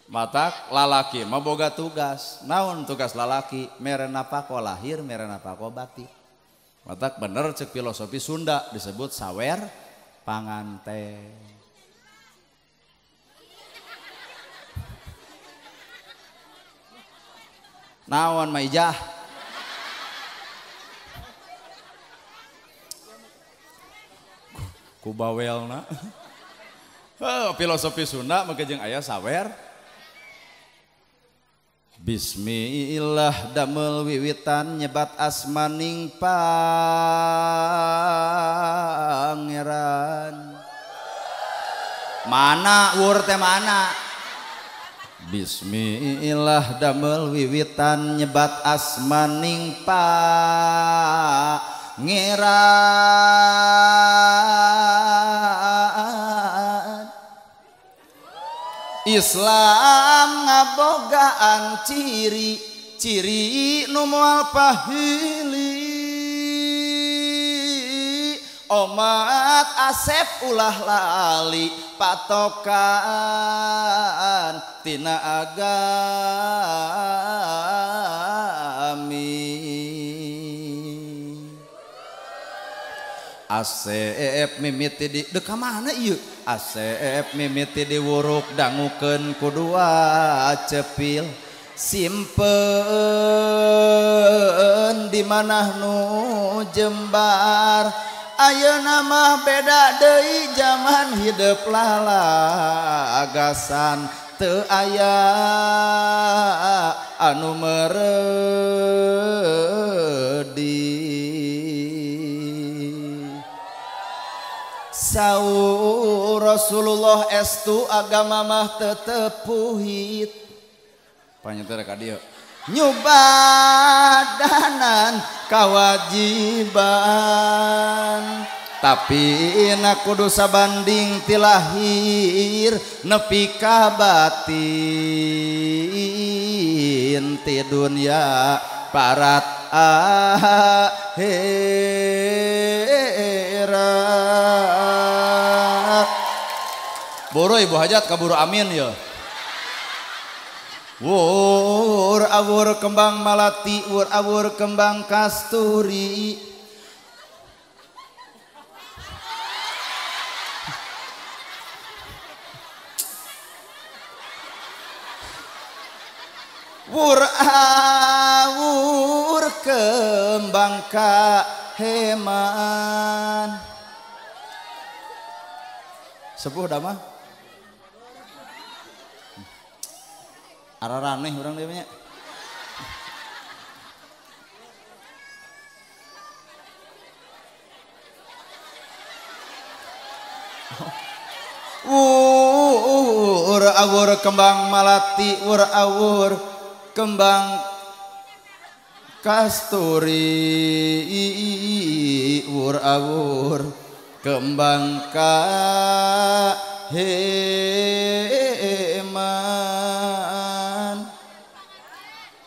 Matak lalaki memboga tugas. Naon tugas lalaki merenapa ko lahir merenapa ko batin. Matak bener cek filosofi Sunda disebut sawer pangante Naon maijah? Kubawelna. filosofi Sunda maka ayah sawer Bismillah damel wiwitan nyebat asmaning pangeran Mana wur mana Bismillah damel wiwitan nyebat asmaning pangeran Islam ngabogaan ciri ciri numal pahili omat asep ulah lali patokan tina agami mi deka mana yuk ACF mimiti diwurruk danguukan kudu cepil si di mana nu jembar Ayo nama beda De zaman hidup lala agasan te ayaah anu mere di Saur Rasulullah estu agama mah tetepuhit panyeter ka nyubadanan kewajiban tapi nak kudu sabanding tilahir nepi kabatin ti dunia parat akhirat Boro ibu hajat kaburu amin ya. Wur awur kembang malati, wur awur kembang kasturi. Wur awur kembang kaheman. Sepuh damah. Arah raneh orang dia banyak. Wur awur kembang malati wur awur kembang kasturi wur awur kembang kahe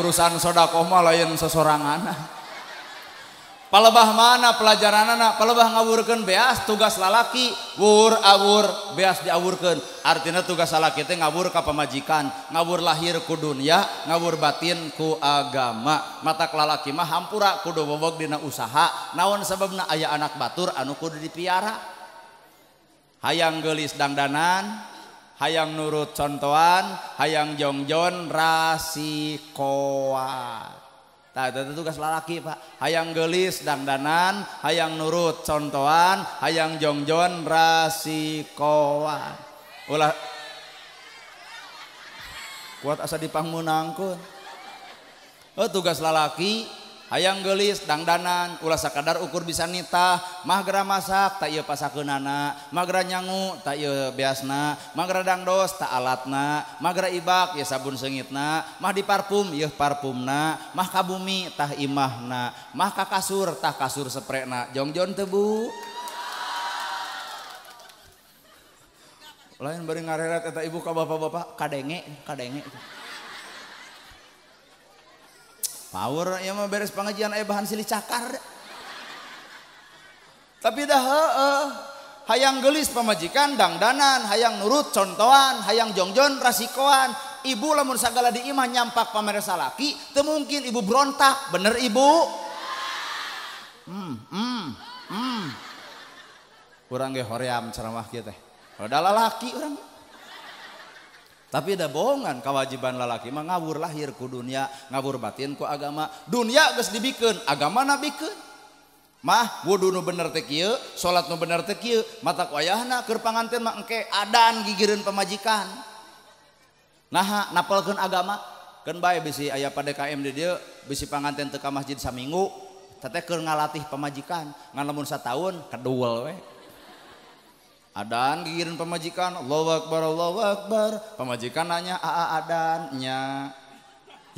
urusan shodaqohma lain seseorang anak paleahh mana pelajaran anak paleahh ngawurkan beas tugas lalaki wur awur beas diawurkan artinya tugas salah ngawur kapamaajkan ngawur lahir kudunya ngawur batin ku agama mata lalaki maham pura kudu bobokk dina usaha naon sebabna aya anak batur anukur ditiara hayang gelisdangdanan hayang nurut contohan hayang jongjon rasikoat Nah, itu tugas lalaki pak hayang gelis dangdanan hayang nurut contohan hayang jongjon rasikoan ulah kuat asa dipangmunangkun oh tugas lalaki ayaang gelis dangdanan ulasa kadar ukur bisa nitah maggra masak taiyo pasaunana magra nyangu taiyo beasna magra dang do ta alat na magra ibak ya sabun sengit na mahdi parfumiyo parfumna mahkabumi tah i mahnamah ka kasur tah kasur seprek na jong-joon tebu lain bering ngata ibu ka bapak-bapak ka dege kaenge. power yang mah beres pengajian eh bahan silih cakar tapi dah heeh hayang gelis pemajikan dangdanan hayang nurut contohan hayang jongjon rasikoan ibu lamun segala di imah nyampak pamersa laki teu mungkin ibu berontak bener ibu hmm hmm hmm kurang ge hoream ceramah kieu teh udah laki orang tapidah bohongan kawajiban lalaki mengawur lahirku dunia ngabur batinku agama dunia dibiken agama nabi ke mah bener salat mata panganinkean gign pemajikan na napal agama bay be ayaah pada DKM besi panganin teka masjid saminggu tete ngalatih pemajikan ngaun satu tahun kawal Adan gigirin pemajikan, Allahu Akbar, Allahu Akbar. Pemajikan nanya, aa adannya.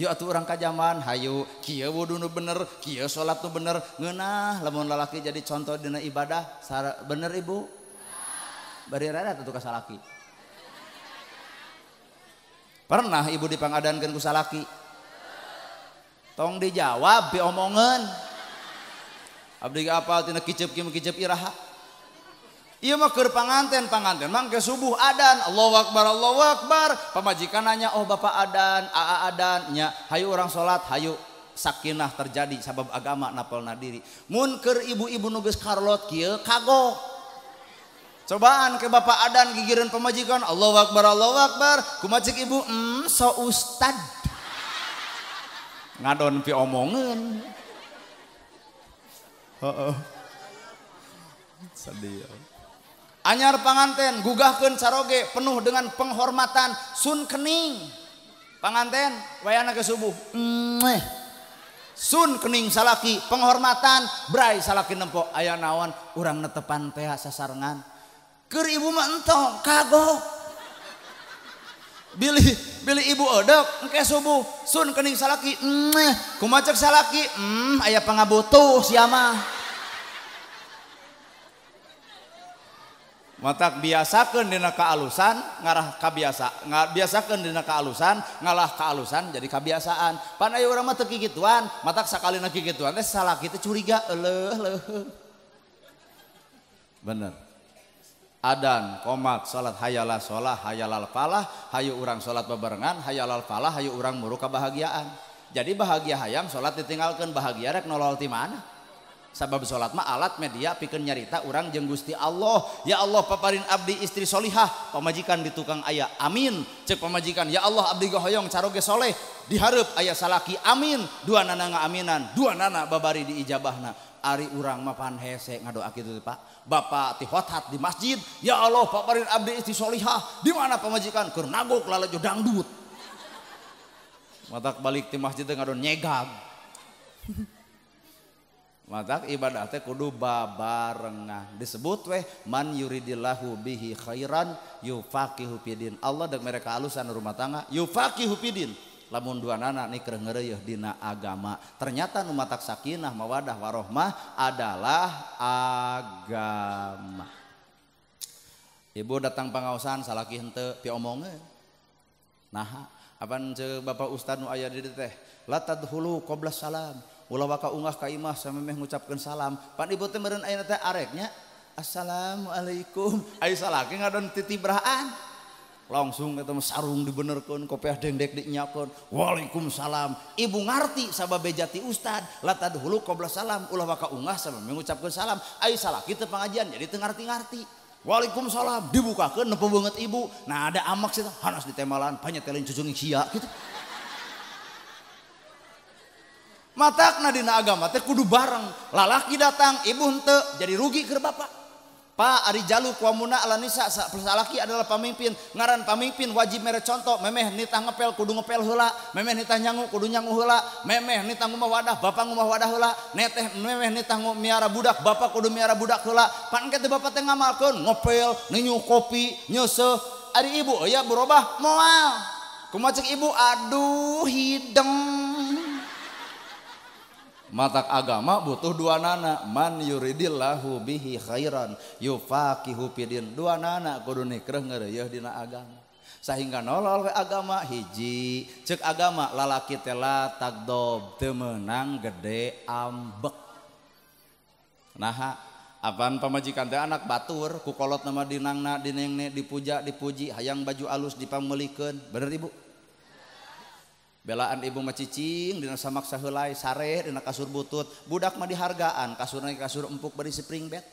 Yuk atuh orang kajaman, hayu. Kia wudhu nu bener, kia sholat nu bener. Ngenah, lemon lalaki jadi contoh dina ibadah. bener ibu? Bari rada tuh kasalaki. Pernah ibu dipangadankan ku kusalaki? Tong dijawab, diomongan. Abdi apa tina kicep kim kicep iraha. Iya mah ke panganten, panganten mangke subuh adan, Allahu Akbar, Allahu Akbar. Pemajikan nanya, "Oh Bapak adan, aa adan nya, hayu orang sholat, hayu sakinah terjadi sabab agama napal nadiri. Mun ibu-ibu nugas karlot kia kago, Cobaan ke Bapak adan gigiran pemajikan, Allahu Akbar, Allahu Akbar. Kumajik ibu, hmm so ustad." Ngadon pi omongan. Sedih. Ya Anyar panganten gugaken saroge penuh dengan penghormatan Sun kening panganten waya na subuh Sun kening salaki penghormatan brai salaki nempok aya nawan urang netepan pehak sa sarangan Ker ibu mentong kado Billybili ibu odokke subuh Sun kening salakieh kumacap salaki hmm, aya pangabouh si? matak biasakan dina kealusan ngarah kabiasa nggak biasakan dina kealusan ngalah kealusan jadi kebiasaan pan ayo orang mah teki gituan matak sekali naki gituan teh salah kita curiga leh leh bener adan komat salat hayalah sholah hayalal falah hayu orang salat bebarengan hayalal falah hayu orang muruk kebahagiaan jadi bahagia hayang salat ditinggalkan bahagia rek nolol ti mana sabab salatmalat media pikir nyarita urang jeng guststi Allah ya Allah paparin Abdi istri Sholiah pemajikan di tukang Ayh Amin cek pemajikan ya Allah Abdi gohoyong Car gesholeh diharep Ayh salaki Amin dua nana ngaamin dua nana babari di ijabahna Ari urang mapan hesek ngado itu Pak Bapak tihohat di masjid ya Allah paparin Abdi Itri Sholiah dimana pemajikan kurnaguk la jo dangbut watak balik di masjid menga nyega mata ibadah teh kudu babarengah. disebut weh man yuridillahu bihi khairan yufaqihu fidin Allah dek mereka alusan rumah tangga yufaqihu fidin lamun dua anak nih kerengereyeh dina agama ternyata matak sakinah mawadah warohmah adalah agama ibu datang pengawasan salaki hente piomonge nah apa bapak ustadz nu ayah di teh hulu qoblas salam unggah Kamah sama mengucapkan salam Pak Ibu temmarin arenya Assalamualaikum A salah titibraan langsung itu sarung dibenerkan kopiah deng dekdeknya pun Walikum salam Ibungerti sahabatjati Ustad lata qbla salam ulamaunggah mengucapkan salam A salah kita pengajian jadi ngerti-ngerti waikum salam dibukakan nepu banget ibu Nah ada amak sih hanas di temalan banyak tele cucui si gitu matakna dina agama teh kudu bareng lalaki datang ibu hente jadi rugi ke bapak Pak Ari Jalu kuamuna ala nisa laki adalah pemimpin ngaran pemimpin wajib mere contoh memeh nitah ngepel kudu ngepel hula memeh nitah nyangu kudu nyangu hula memeh nitah ngumah wadah bapak ngumah wadah hula neteh memeh nitah miara budak bapak kudu miara budak hula pan bapak teh ngamalkeun ngepel ninyu kopi nyose ari ibu ya berubah moal kumacek ibu aduh hidung matak agama butuh dua nanak manurilahhuhiron yuhu nadu agama sahing nolol ke agama hiji cek agama lalaki tela takdob themenang gede ambeg nahaan pemajikan de anak batur kukolot namadinanak dignek dipuja dipuji hayang baju alus dipamuken berribut belaan ibu macicing dina samak sahelai sare dina kasur butut budak mah dihargaan kasur kasur empuk berisi spring bed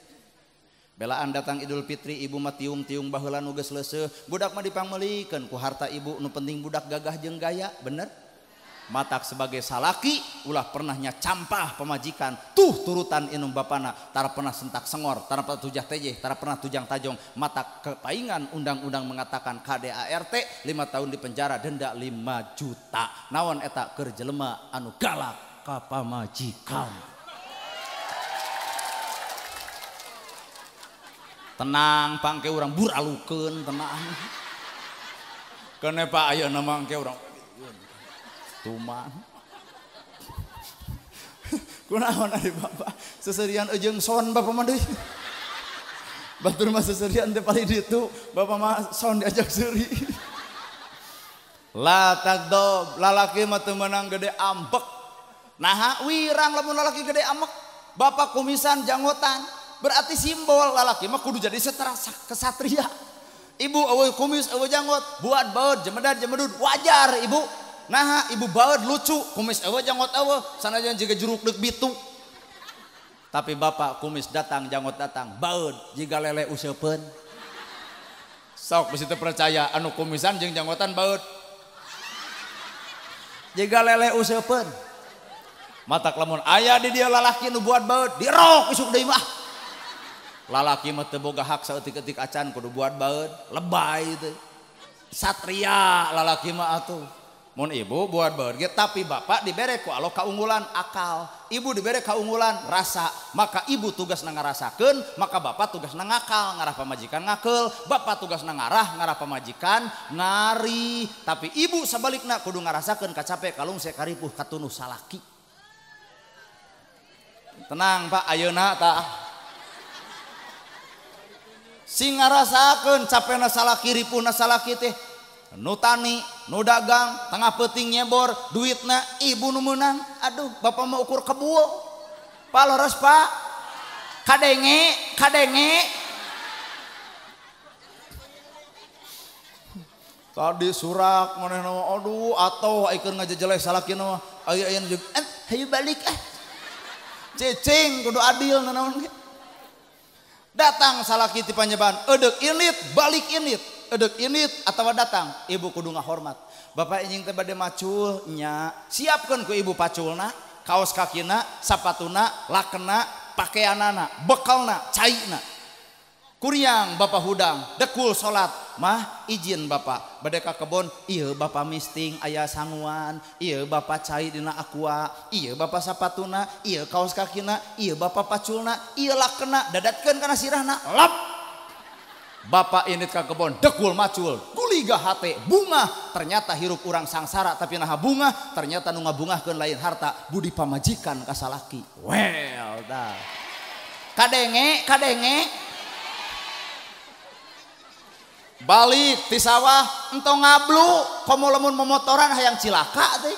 belaan datang Idul Fitri ibu mah tiung-tiung baheula nu geus leuseuh budak mah dipangmeulikeun ku harta ibu nu penting budak gagah jeung gaya bener matak sebagai salaki ulah pernahnya campah pemajikan tuh turutan inung bapana tara pernah sentak sengor tara pernah tujah tejeh tara pernah tujang tajong matak kepaingan undang-undang mengatakan KDART lima tahun di penjara denda lima juta naon eta kerjelema anu galak kapamajikan tenang pangke orang buralukeun tenang kenapa ayo nama ke orang tuman kunaon ari bapak seserian ujung son bapak mah deui batur mah seserian teh paling ditu bapak mah son diajak seuri la tagdob lalaki mah teu gede ampek, nah wirang lamun lalaki gede ambek bapak kumisan janggotan berarti simbol lalaki mah kudu jadi seterasa kesatria ibu awe kumis awe janggot buat baut jemedar jemedut wajar ibu Nah ibu bawad lucu, kumis ewe jangot ewe, sana jangan jika jeruk dek bitu. Tapi bapak kumis datang, jangot datang, bawad jika lele usepen. Sok bisa percaya anu kumisan jeng jangotan bawad. Jika lele usepen. Mata lamun ayah di dia lalaki nu buat bawad, dirok isuk deh mah. Lalaki mah teboga hak seetik-etik acan kudu buat bawad, lebay itu Satria lalaki mah atuh. ibu buat bergia tapi ba diberekku kalau keunggulan akal Ibu diberre keunggulan rasa maka ibu tugas nanger rasaken maka ba tugas na ngakal ngarah pemajikan ngakel Bapak tugas ngarah ngarah pemajikan nari tapi ibu sebalik na ngarasken ka capek kalau saya karki tenang Pak Ana ta sing ngaasaken capek na salah kiripun na salahlaki tehh Nu tani, nu dagang, tengah peting nyebor, duitnya ibu nu menang. Aduh, bapak mau ukur kebuo. Pak lores pak. Kadenge, kadenge. Tadi surak mana nama, aduh, atau ikut ngajejeleh salaki nama, ayo ayo juga, eh, ayo balik eh. Cicing, kudu adil nana, Datang salah kiti panjaban edek init, balik init, it atautawa datang ibu kudua hormat Bapak ingin tebade maculnya siapkan ku ibu pacculna kaos kakina sapatuna la kena pakai anak-ak bekalna cairna Kurang Bapak hudang dekul salat mah izin Bapak baddeka kebon I Bapak misting ayah sanguan Bapak cairdina Aqua iya Bapak sapatuna kaoskakina iya Bapak pacculna ialah kena dadatkan karena sirahna lap Bapak ini ke kebon, dekul macul, kuliga hati bunga. Ternyata hirup orang sangsara tapi naha bunga, ternyata nunga bunga ke lain harta. Budi pamajikan kasalaki. Well, dah. Kadenge, kadenge. Balik di sawah, entong ngablu, komo lemun memotoran hayang cilaka teh.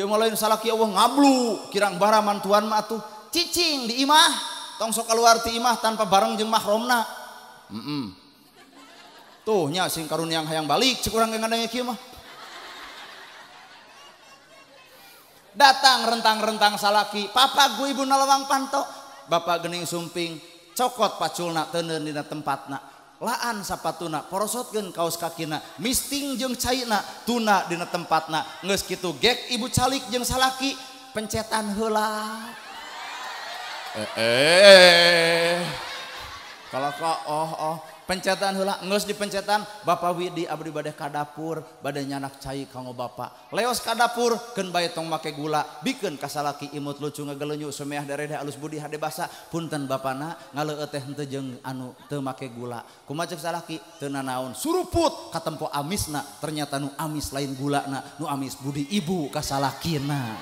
Ieu mulai salaki ya Allah ngablu, kirang bara mantuan matu, cicing di imah, tong sok keluar ti imah tanpa bareng jeng mahromna. Hai tuhnya sing karun yang hayang balik cekurmah Hai datang rentang-rentang salaki papa gue Ibu na lewang pantok Bapak Gening sumping cokot pacculna tenendina tempat na laan sappatuna porosot gen kauoskakina misting jem China tunadina tempat na nges gitu gek ibu calik jeng salaki pencetan hulang eh, eh. kalau kok oh ohpencetan langeus dipencetan ba Widi abribadah kadapur bad nyanak cair kamu bapak leos kadapurkenbaongng make gula bikin kasalaki imut lucu nggelunyu semihah dari alus Budi hade basa Punten ba na ngalo teh ntejeng anu te make gula kumaji salah tena naon suruput kaempuh amisnak ternyata nu amis lain gula na nu amis budi ibu kasalaki na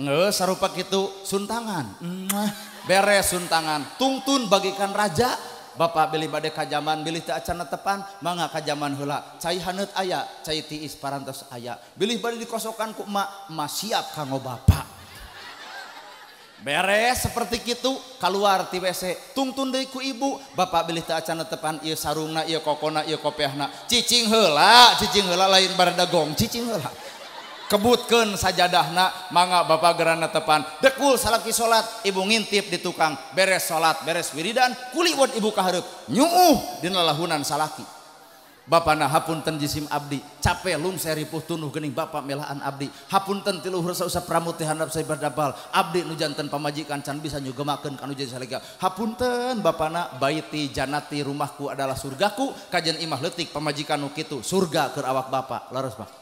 nge sarup pak itu sunt tanganmah beres sunt tangan tuntun bagikan raja ba beli badai kajaman beli takcana tepan manga kajaman hula cair hanut aya caiti Esperantos ayat bilih-balik disokan kumak mas siap ka ngo bapak bere seperti itu keluar TVC tungunndaiku ibu ba beli takut tepan iyo sarung na iyo kokak yokopiahna ccing helacing hela lain bardag gong cicing hela ui kabutken saja dahna manga ba granna tepan deku salaki salat Ibu ngintip di tukang beres salat beres wiridan kuli buat ibu kahar nylahunan salaki Bapakna hapun tenjisim Abdi capek lun seri putunuh geni Bapakpak Melan Abdi hapun tentilsa usap pramututihan nasayibar dabal Abdi nujantan pemajikan Can bisa nyogemmakakan kan jadi hapunten Bapakna baiitijanati rumahku adalah surgaku kajian imahletik pemajikan Nukitu surga kerawak ba larus Pak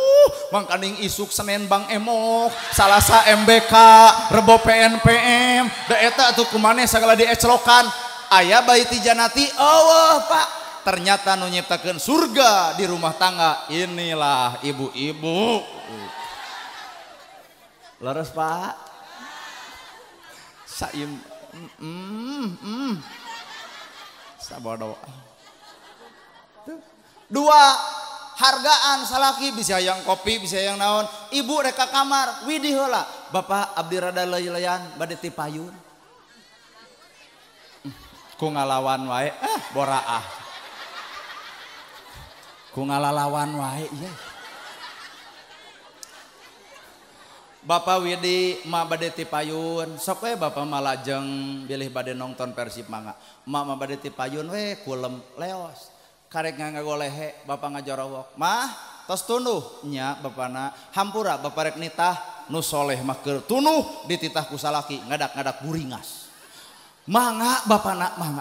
mangkaning isuk Senin Bang Emok, Salasa MBK, Rebo PNPM, da eta atuh kumaneh sagala dieclokan. Aya bayi ti janati eueuh Pak. Ternyata nu nyiptakeun surga di rumah tangga inilah ibu-ibu. Leres, Pak. Saim mm, mm. Sabodo. Dua, hargaan salaki bisa yang kopi bisa yang naon ibu reka kamar widih hola bapak abdi rada lelyan badeti payun hmm, ku ngalawan wae eh, ah ku ngalalawan wae iya Bapak Widi ma bade tipayun sok we bapak malajeng bilih bade nonton Persib mangga ma ma bade tipayun payun we kulem leos nga goleh bapak ngajo mah touhnya ba Hampura baek nitah nusholehmak tunuh di titah kusalaki ngadak- ngadak kuriuringas manga ba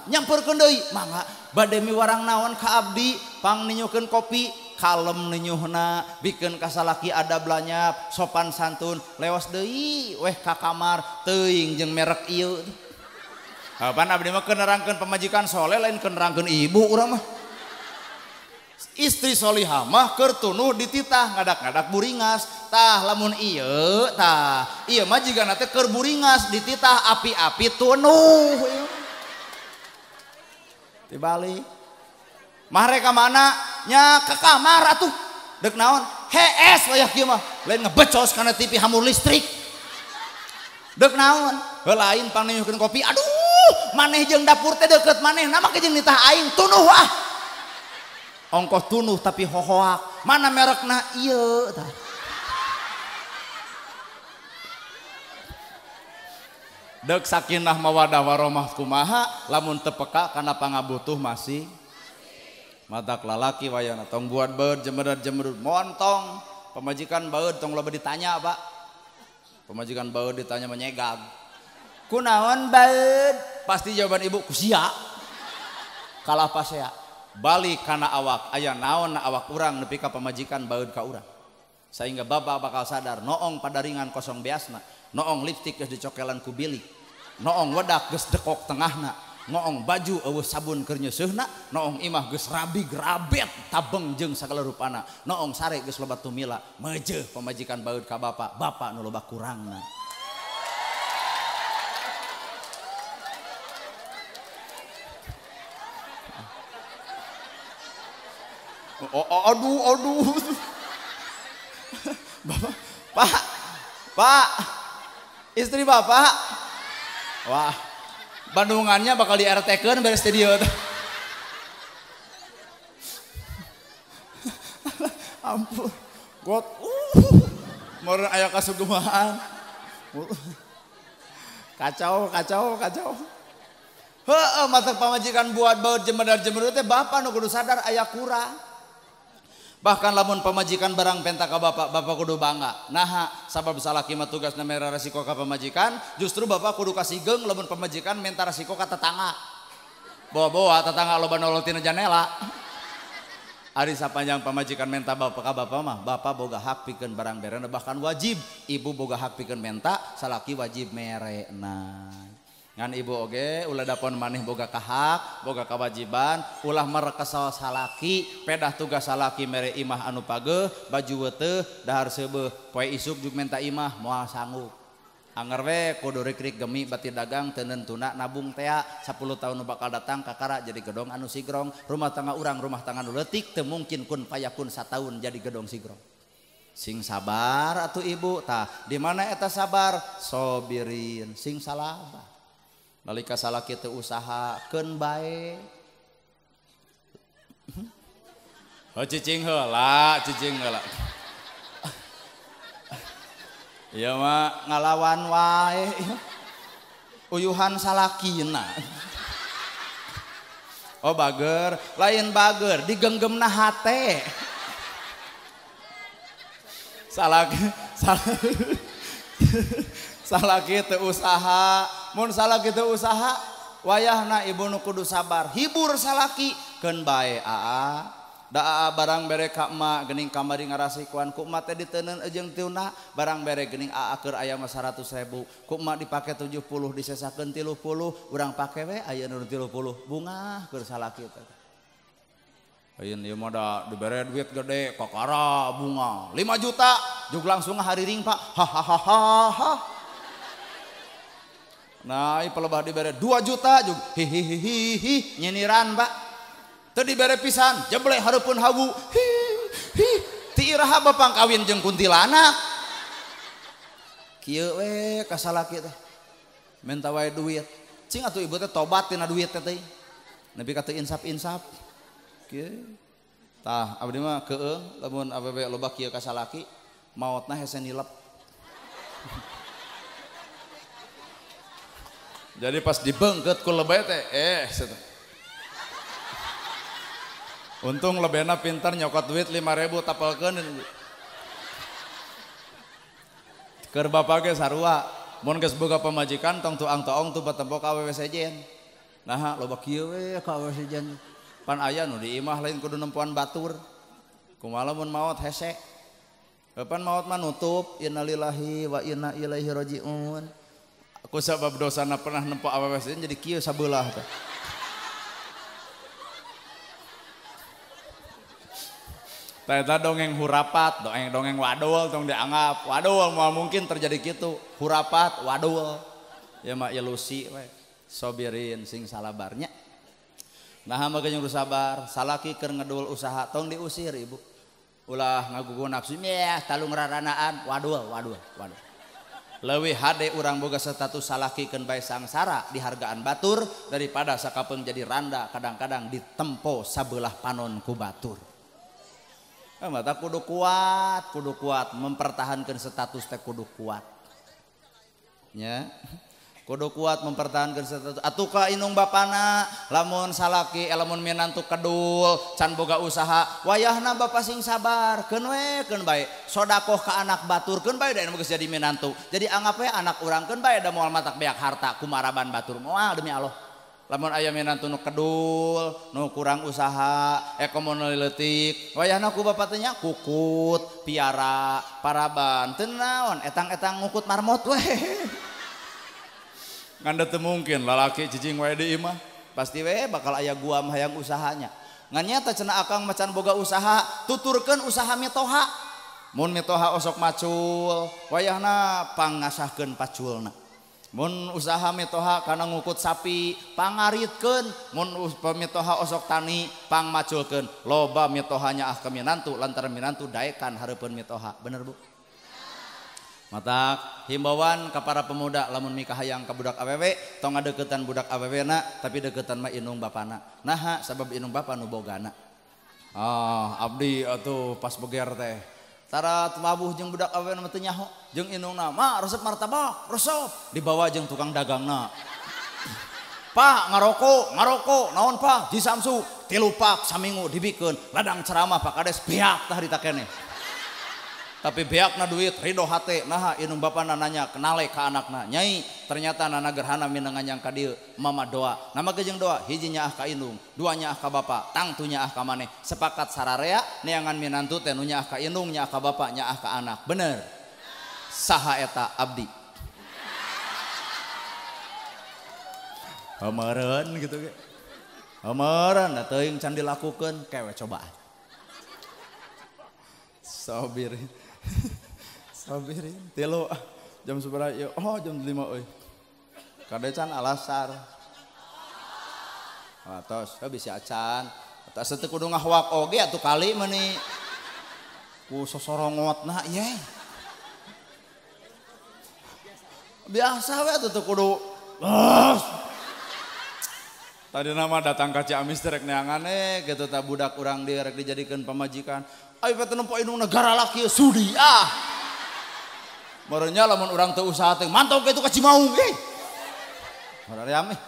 nyampurken man badde mi warang naon ka Abdi pangninyuukan kopi kalemnynyuhuna bikin kasalaki ada blanyap sopan santun lewas Dehi weh ka kamar teing jengmerkrekken pemajikan soleh lain keken ibu urah mah istrisholi hamahker tunuh di titah ngak-dak muriringastah lamun iyatah iya maji gan teker muriringas di titah api-api tunuh diba mare kamnya ke kamar tuh de naon becos karena tip ham listrik de naonlain pan kopi aduh maneh dapur teh deket maneh nama keng nita tunuh ah. ongkos tunuh tapi hohoak mana merekna iya tah dek sakinah mawadah waromah kumaha lamun tepeka karena pangabutuh masih matak lalaki wayana tong buat baut jemerut jemerut montong pemajikan baut tong loba ditanya pak pemajikan baut ditanya menyegag kunawan baut pasti jawaban ibu kusia kalah ya Bali kana awak ayaah naon na awak kurang lebih ka pemajikan baut kaura. Sa bapak bakal sadar, noong pada ringan kosong beasna, noong liptik gedecokellan kubili, noong wedak gesdekok tengahna, ngoong baju awu sabun kerny suna, noong imah gesrabi grabek tabeng jeng salurupana. noong sare geslobattumila, maje pemajikan baut ka bapak ba nulooba kurangna. Oh, oh, aduh, aduh. Bapak, Pak, Pak, istri Bapak. Wah, Bandungannya bakal di RT kan beres studio. Ampun, God, uh, mau ayah kasuguhan. Kacau, kacau, kacau. Heeh, mata pamajikan buat baut jemedar jemedar teh bapak nu kudu sadar ayah kurang bahkan lamun pemajikan barang pentaka bapak bapak kudu bangga nah sabab salah kima tugas namera resiko ke pemajikan justru bapak kudu kasih geng lamun pemajikan minta resiko ke tetangga bawa-bawa tetangga lo banolotin janela hari sepanjang pemajikan menta bapak ka bapak mah bapak boga hak pikir barang berena bahkan wajib ibu boga hak pikir menta salaki wajib merena jangan ibu oge ula dapon maneh bogakahha boga kewajiban ulah mereka salalaki pedah tugas salaki mere imah anup page baju wete dahar sebeh ko isub Jument tak imah mo sanggu anerwe kodu rikrik gemi batin dagang tenen tunnak nabung teak 10 tahun bakal datang Ka Kara jadi gedong anu sigrong rumah tengah urang rumah tangan uletik tem mungkin pun paya pun satu tahun jadi gedong sigro sing sabar atau ibutah di mana eta sabar sobiriin sing salahbar nalika salah kita usaha ken baik oh cicing hela cicing hela Iya mak ngalawan wae uyuhan kina, oh bager lain bager digenggem na hate salak salah salah kita usaha salah kita usaha wayah na Ibu Nukudu sabar hibur salaken barang bere Kakma Gening kamar di ngarasasi kuan kukma ditenenjeng tinah barang bere gening akur ayam 100 sebu kukma dipakai 70 disa urang pakaiwe aya nur 30 bunga gede bunga 5 juta julang sungai hari ringmpa hahahaha na i pa lebah di ibada dua juta ju he hi nye niran pak tuh di bere pisan jalek hadapun habu hi tirahha bapang kawin jeng kunttilana ki kasalaki mintawa wa duit sing nga ibu tobat tina duwit nabi ka tu insap insaptah abdi kee le lobakiyo kasalaki maut na he nilep Jadi pas dibengket ku lebay teh, eh. Setu. Untung lebena pintar nyokot duit lima ribu tapelkeun. Keur bapak ge sarua, mun geus boga pamajikan tong tuang toong tu batempok ka awewe sejen. Nah, loba kieu we ka sejen. Pan aya nu di imah lain kudu nempuan batur. Kumaha mun maot hese. Kapan maot mah nutup innalillahi wa inna ilaihi rajiun sebab dosa, dosana pernah nempok apa sih jadi kio sabulah. Tanya dongeng hurapat, dongeng dongeng wadul, tong dianggap. wadul, mau mungkin terjadi gitu. Hurapat, wadul, Ya mak ilusi ya we. Sobirin sing salabarnya. Nah hamba kenyang sabar, salaki keur ngedul usaha tong diusir ibu. Ulah ngaguguna nafsu, ya talung raranaan, wadul, wadul, wadul lewi hade urang boga status salahkiken baik sangsara di hargaan Batur daripada Sakapun jadi randa kadang-kadang ditempo sebelah panon ku Batur eh, mata kudu kuat kudu kuat mempertahankan status teh kudu kuat ya kuat mempertahankankah inung bana lamun salaki elemun eh, Minantu keddul can boga usaha wayah na ba sing sabarkenken baik sodapoh ke anak baturkenant jadi angga anak orangkenba mata be harta kumaraaban batur mua demi Allah lamun ayam minant keddul no kurang usaha ekomletik eh, wayah naku banya kukut piara para ban tenaon etang-eang ngkut marmot we tem mungkin lalaki jijjing wa di Imah pasti wa bakal ayaah guam hayang usahanya nganyata cenak akan macan boga usaha tuturken usaha mitoha moon mitoha osok macul wayah napangasken pacculna moon usaha mitoha karena ngukut sapipanggarritken moonpa mitoha osok tani pangmaculken loba mitohanya ah keminantu lanminantu daikan Harpun mitoha benerbu ui mata himbauan kepada pemdak lamun mikahhaang kabudak aww to nga degetan budak awwna tapi degetanmah Inung bana naha sabab Inung ba nubogana ah Abdiuh pas Burat mabungdaknya nama marta dibawa jeng tukang dagang Pak ngarokok ngarokok naon Pak disamsu tilupak saminggu dibikun ladang ceramah Pakdek piaktah takeeh tapi beakna duit ridho hate naha inung bapak nananya kenale ke na. nyai ternyata nana gerhana yang kadil mama doa nama kejeng doa hijinya ah ka inung duanya ah ka bapak tangtunya ah ka maneh sepakat sararea neangan minantu tenunya ah ka inung ah ka bapak nya ah ka anak bener saha eta abdi Amaran gitu ke. Amaran da teuing can dilakukeun kewe cobaan. Sobir. so tilu jam Oh jam 5decan alar hab acan tak kuduwak kali men ye biasa we tuh kudu tadi nama datang kaca mister nihanganeh gitu tak budak kurang direk dijadikan pemajikan untuk Ayo pete nempokin negara lagi ya sudi ah. Merenya lamun orang teu usaha teh mantau itu kasih mau eh. Maream eh.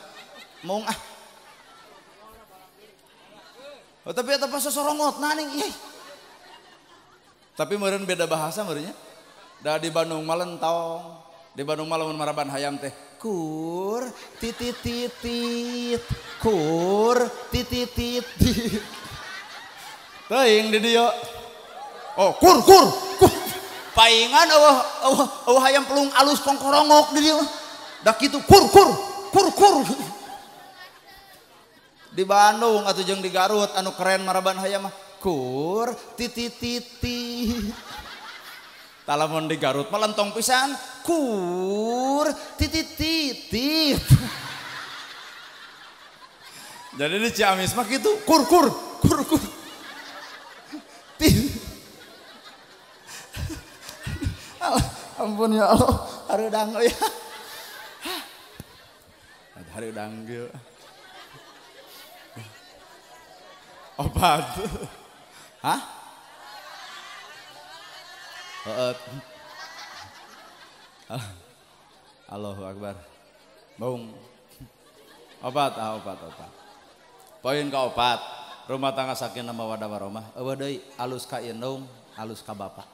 Mau ah. Oh, tapi eta pas sorongot naning eh. Tapi meren beda bahasa merenya. Da di Bandung malentong. Di Bandung malamun maraban hayam teh kur titit titit kur titit titit. Teing di dieu. Oh, kur kur. kur. Paingan oh, oh, oh, ayam pelung alus kongkorongok di dia. mah. gitu, kur kur kur kur. Di Bandung atau jeng di Garut anu keren maraban hayam mah kur titi titi. Talamon di Garut melentong pisan kur titi titi. Jadi di Ciamis mah gitu kur kur kur kur. Titi. ampun ya Allah, harudang ya. Harudang gitu. Obat. Hah? Heeh. Allahu Akbar. Bung. Obat, ah obat, obat. Poin ke obat. Rumah tangga sakit nama wadah Eueuh wadai alus ka indung, alus ka bapak.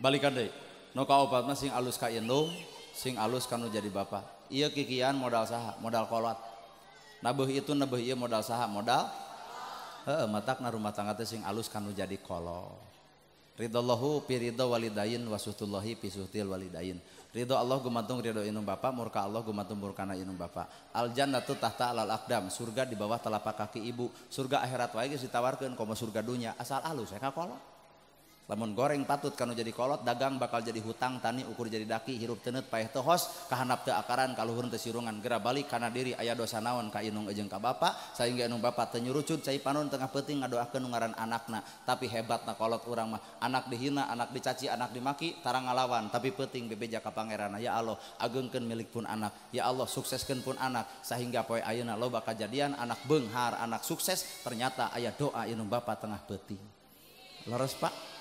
Balikan deh nu obatnya, sing alus ka indung sing alus kanu jadi bapak iya kikian modal saha modal kolot nabeuh itu nebeuh iya modal saha modal heeh matakna rumah tangga sing alus kanu jadi kolot Ridallahu pi ridho walidayin wasuhtullahi pi walidain. Ridho Allah gumantung ridho inung bapa, murka Allah gumantung murkana inung bapa. Al jannatu tahta alal akdam, surga di bawah telapak kaki ibu. Surga akhirat wae geus ditawarkeun komo surga dunya, asal alus ya kolot lamun goreng patut karena jadi kolot dagang bakal jadi hutang tani ukur jadi daki hirup tenet payah tehos kahanap te akaran kaluhur te sirungan gerak balik karena diri ayah dosa naon ka inung ejeng ka bapak sehingga inung bapak tenyurucut saya panun tengah peting ngadoakeun ngaran anakna tapi hebat na kolot urang mah anak dihina anak dicaci anak dimaki tarang ngalawan tapi peting bebeja ka pangeran ya Allah ken milik pun anak ya Allah sukseskeun pun anak sehingga poe lo bakal jadian anak benghar anak sukses ternyata ayah doa inung bapak tengah peting leres pak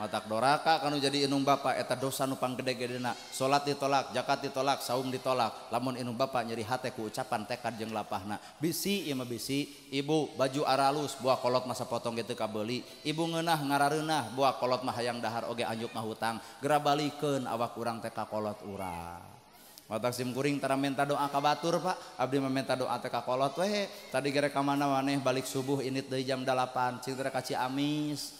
ini otak Doaka kamu jadi Inung Bapakpak eta dosa nupang gede-geah salat ditolak jakat ditolak saum ditolak lamun Inung Bapakpak nyeri hatku ucapan tekad jenglapah nah bisi bisi ibu baju aralus buah kolot masa potong gitu ka beli Ibu ngenah ngara Reah buah kolot Mahaang dahahar oge anyukmah hutang gera balik ke awak kurang Tka kolot urasimkuringta doa kakaba batur Pak Abdi meah doa teka kolot wehe tadi gereka mana aneh balik subuh ini jam 8 Citra kaci amis kita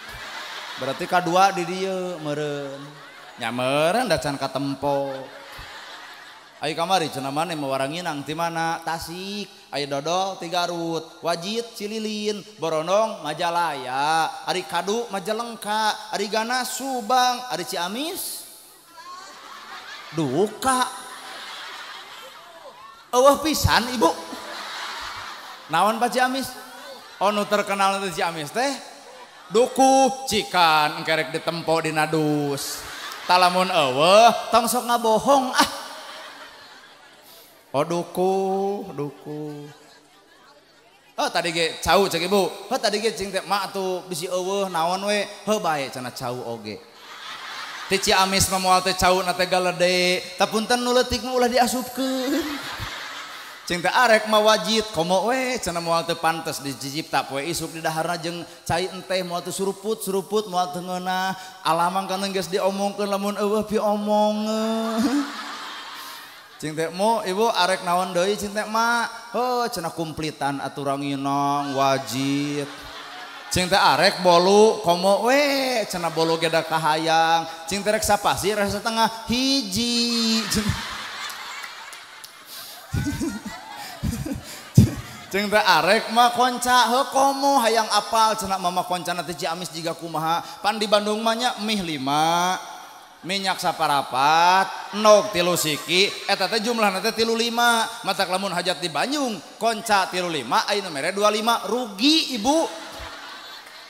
duanya A kamariman waranginang mana tasik A dodol tigaut wajid Clilin boronong majalaya Ari Kadu Majalengka Ariganna Subang Ciami duka pisan ibu nawan Pak amis onu oh, terkenal nanti Ci amis tehh duku cikan engkerek ditempo di nadus talamun ewe tong sok ngabohong ah oh duku duku oh tadi ge cau cek ibu oh tadi ge cing teh mak tuh bisi ewe naon we he bae cenah cau oge tici amis mah moal teh cau na teh galede tapunten nu leutik ulah cinta arek wajib, komo we mau mual pantas pantes tak poe isuk di daharna jeng cai enteh mau waktu suruput suruput mau waktu ngena alamang kan ngegas ke lamun ewe pi omong Cinta mo ibu arek nawan doi cinta ma oh cina kumplitan aturang inong wajib Cinta arek bolu komo we cina bolu geda kahayang Cinta rek siapa sih, rasa tengah hiji Jeng teh arek mah konca he komo hayang apal cenak mama konca nanti ciamis jika kumaha pan di Bandung mah nya mih lima minyak saparapat nok tilu siki eta teh jumlah nanti tilu lima mata lamun hajat di Banyung konca tilu lima ayeuna mere dua lima rugi ibu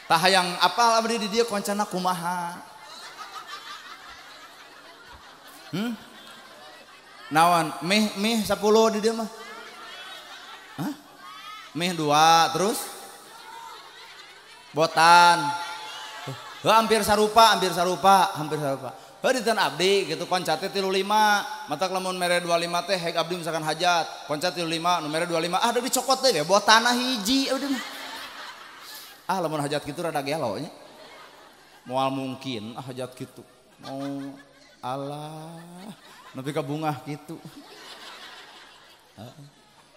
tah yang apal abdi di dia nak kumaha hmm? nawan mih mih sepuluh di dia mah Hah? Mih dua, terus? Botan. He, hampir sarupa, hampir sarupa, hampir sarupa. He, abdi, gitu, koncatnya tilu lima. Mata kelamun mere dua lima teh, hek abdi misalkan hajat. Koncat tilu lima, numere dua lima. Ah, udah dicokot deh, ya. botan hiji. Eh, udah. Ah, lamun hajat gitu rada gelo nya. Mual mungkin, ah hajat gitu. Mau oh, Allah, Nanti ke bunga gitu. Ah.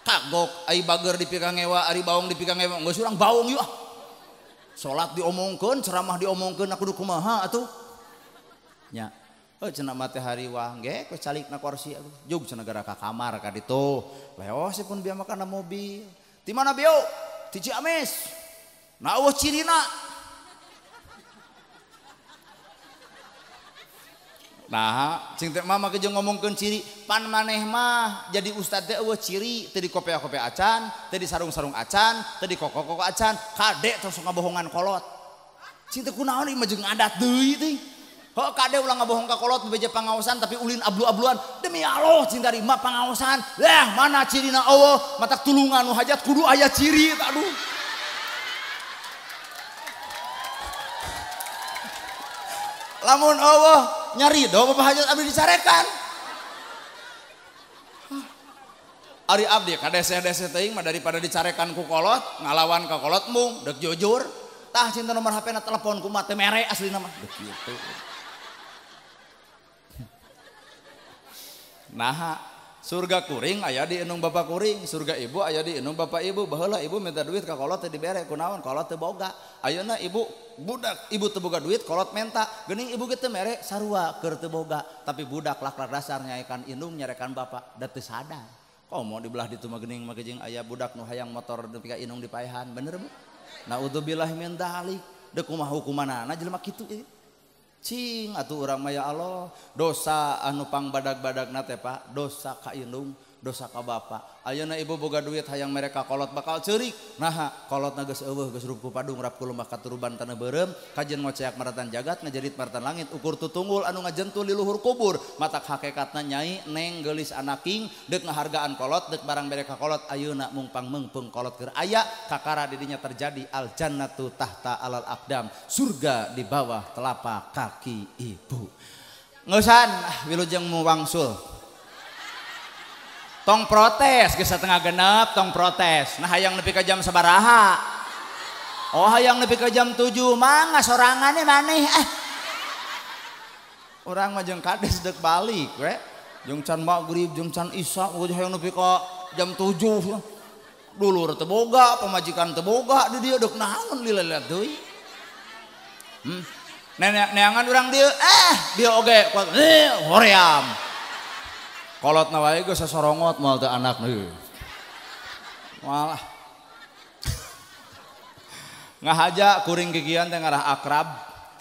Ka bok ay bagger di pigangewa Ari bawang dipigangwarang ba ah. salat dioongku ceramah diongke na akuku mahanya cenak mate hariwang calik na korg segara ka kamar katopun makan na mobil mana Cici a amis na wos cirina? nta mama ke ngomo ke ciri pan maneh mah jadi Ustadz ciri jadi kope kope acan jadi sarung-sarung acan tadi kokkok acan kadek ter ngabohongan kolotbohongkolot pansan tapi Ulin Ab Abdul demi Allah cinta pansan mana ciri Allah mata tullungan hajat kudu ayaah ciri langun Allah nyari doa bapak hajat abdi dicarekan. Ari abdi kadese-dese teuing mah daripada dicarekan ku kolot, ngalawan ka kolot mung dek jujur. Tah cinta nomor HP na telepon ku mah teh mere aslina mah. Dek kitu. Naha Surga kuring aya di enung ba Kuring surga ibu ayaayo di enung ba ibu bahwalah ibu min duit ka kolote diberek naon kolo teboga Ayuna ibu budak ibu tebuka duit kolot menta Gening ibu gitu merek sarwa ke teboga tapi budak lalak dasarnya ikan inum nyerekan ba dattis ada Oh mau dibelah di tumaging magaging aya budak nu hayang motor depi ka inung dipaahan benermu Na udzu bilah mindahli dekumahhu kumanaana jelma gituin Qing atu uramaya alo, dosa anu pang badak-badag nate pa, dosa ka inung. dosa ka Bapak na ibu boga duit hayang mereka kolot bakal cerik nah kolot nages eueuh geus rup padung rap kulumah katuruban tanah berem kajian ngoceak maratan jagat ngejerit maratan langit ukur tutungul anu ngajentul di luhur kubur matak hakikatna nyai neng gelis anaking dek ngahargaan kolot dek barang mereka kolot ayeuna mungpang mengpeng kolot ger aya kakara didinya terjadi al jannatu tahta alal akdam surga di bawah telapak kaki ibu ngesan wilujeng muwangsul uing protes kesah tengah genap tong protes nah hayang nepi ka jam sabaraha Oh yang napi ka jamju manga soe maneh orang kag balikrib is jam 7 dulu teboga pemajikan teboga dia naunangan hmm. orang eh diage t nawaikurongot anak nga haja kuring gigiante ngarah akrab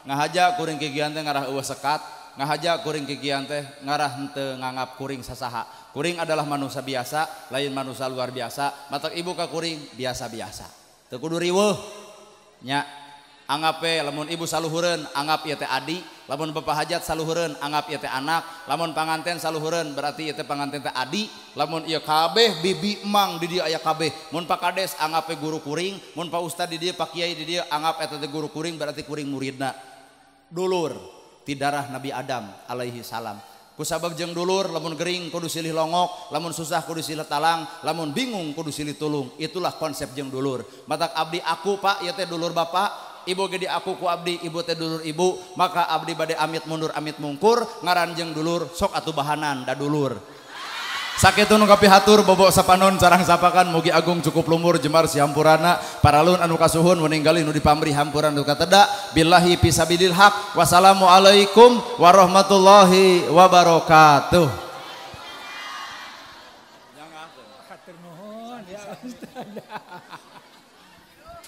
ngahaja kuring gigiante ngarah u sekat ngahaja kuring gigiante ngarah ente ngagap kuring sasaha kuring adalah manusia biasa lain manusia luar biasa mata ibu ka kuring biasa-biasa tekuwonya anggape lemun ibu saluhen anggap ya te adi papa hajat saluhuran anggap ia te anak lamun panganten saluhuran berarti ia te panganten takdi lamun ia kabeh bibi emang didi ayaah kabeh mo Pakdes anggape guru kuring mo pausta didier pakai Kyai did dia anggap aya tete guru kuring berarti kuring muridna dulur tidakrah Nabi Adam Alaihissalam kusabab jengdulur lamun Gering kodu siih longok lamun susah kudu siila talang lamun bingung kudu siili tulung itulah konsep jengdulur mata Abdi aku pak iate duluur ba ibu gede aku ku abdi ibu teh dulur ibu maka abdi badai amit mundur amit mungkur ngaranjeng dulur sok atuh bahanan da dulur sakit kapi hatur bobok sapanon sarang sapakan mugi agung cukup lumur jemar sihampurana paralun anu kasuhun meninggali nu dipamri hampuran duka tedak billahi pisabilil hak wassalamualaikum warahmatullahi wabarakatuh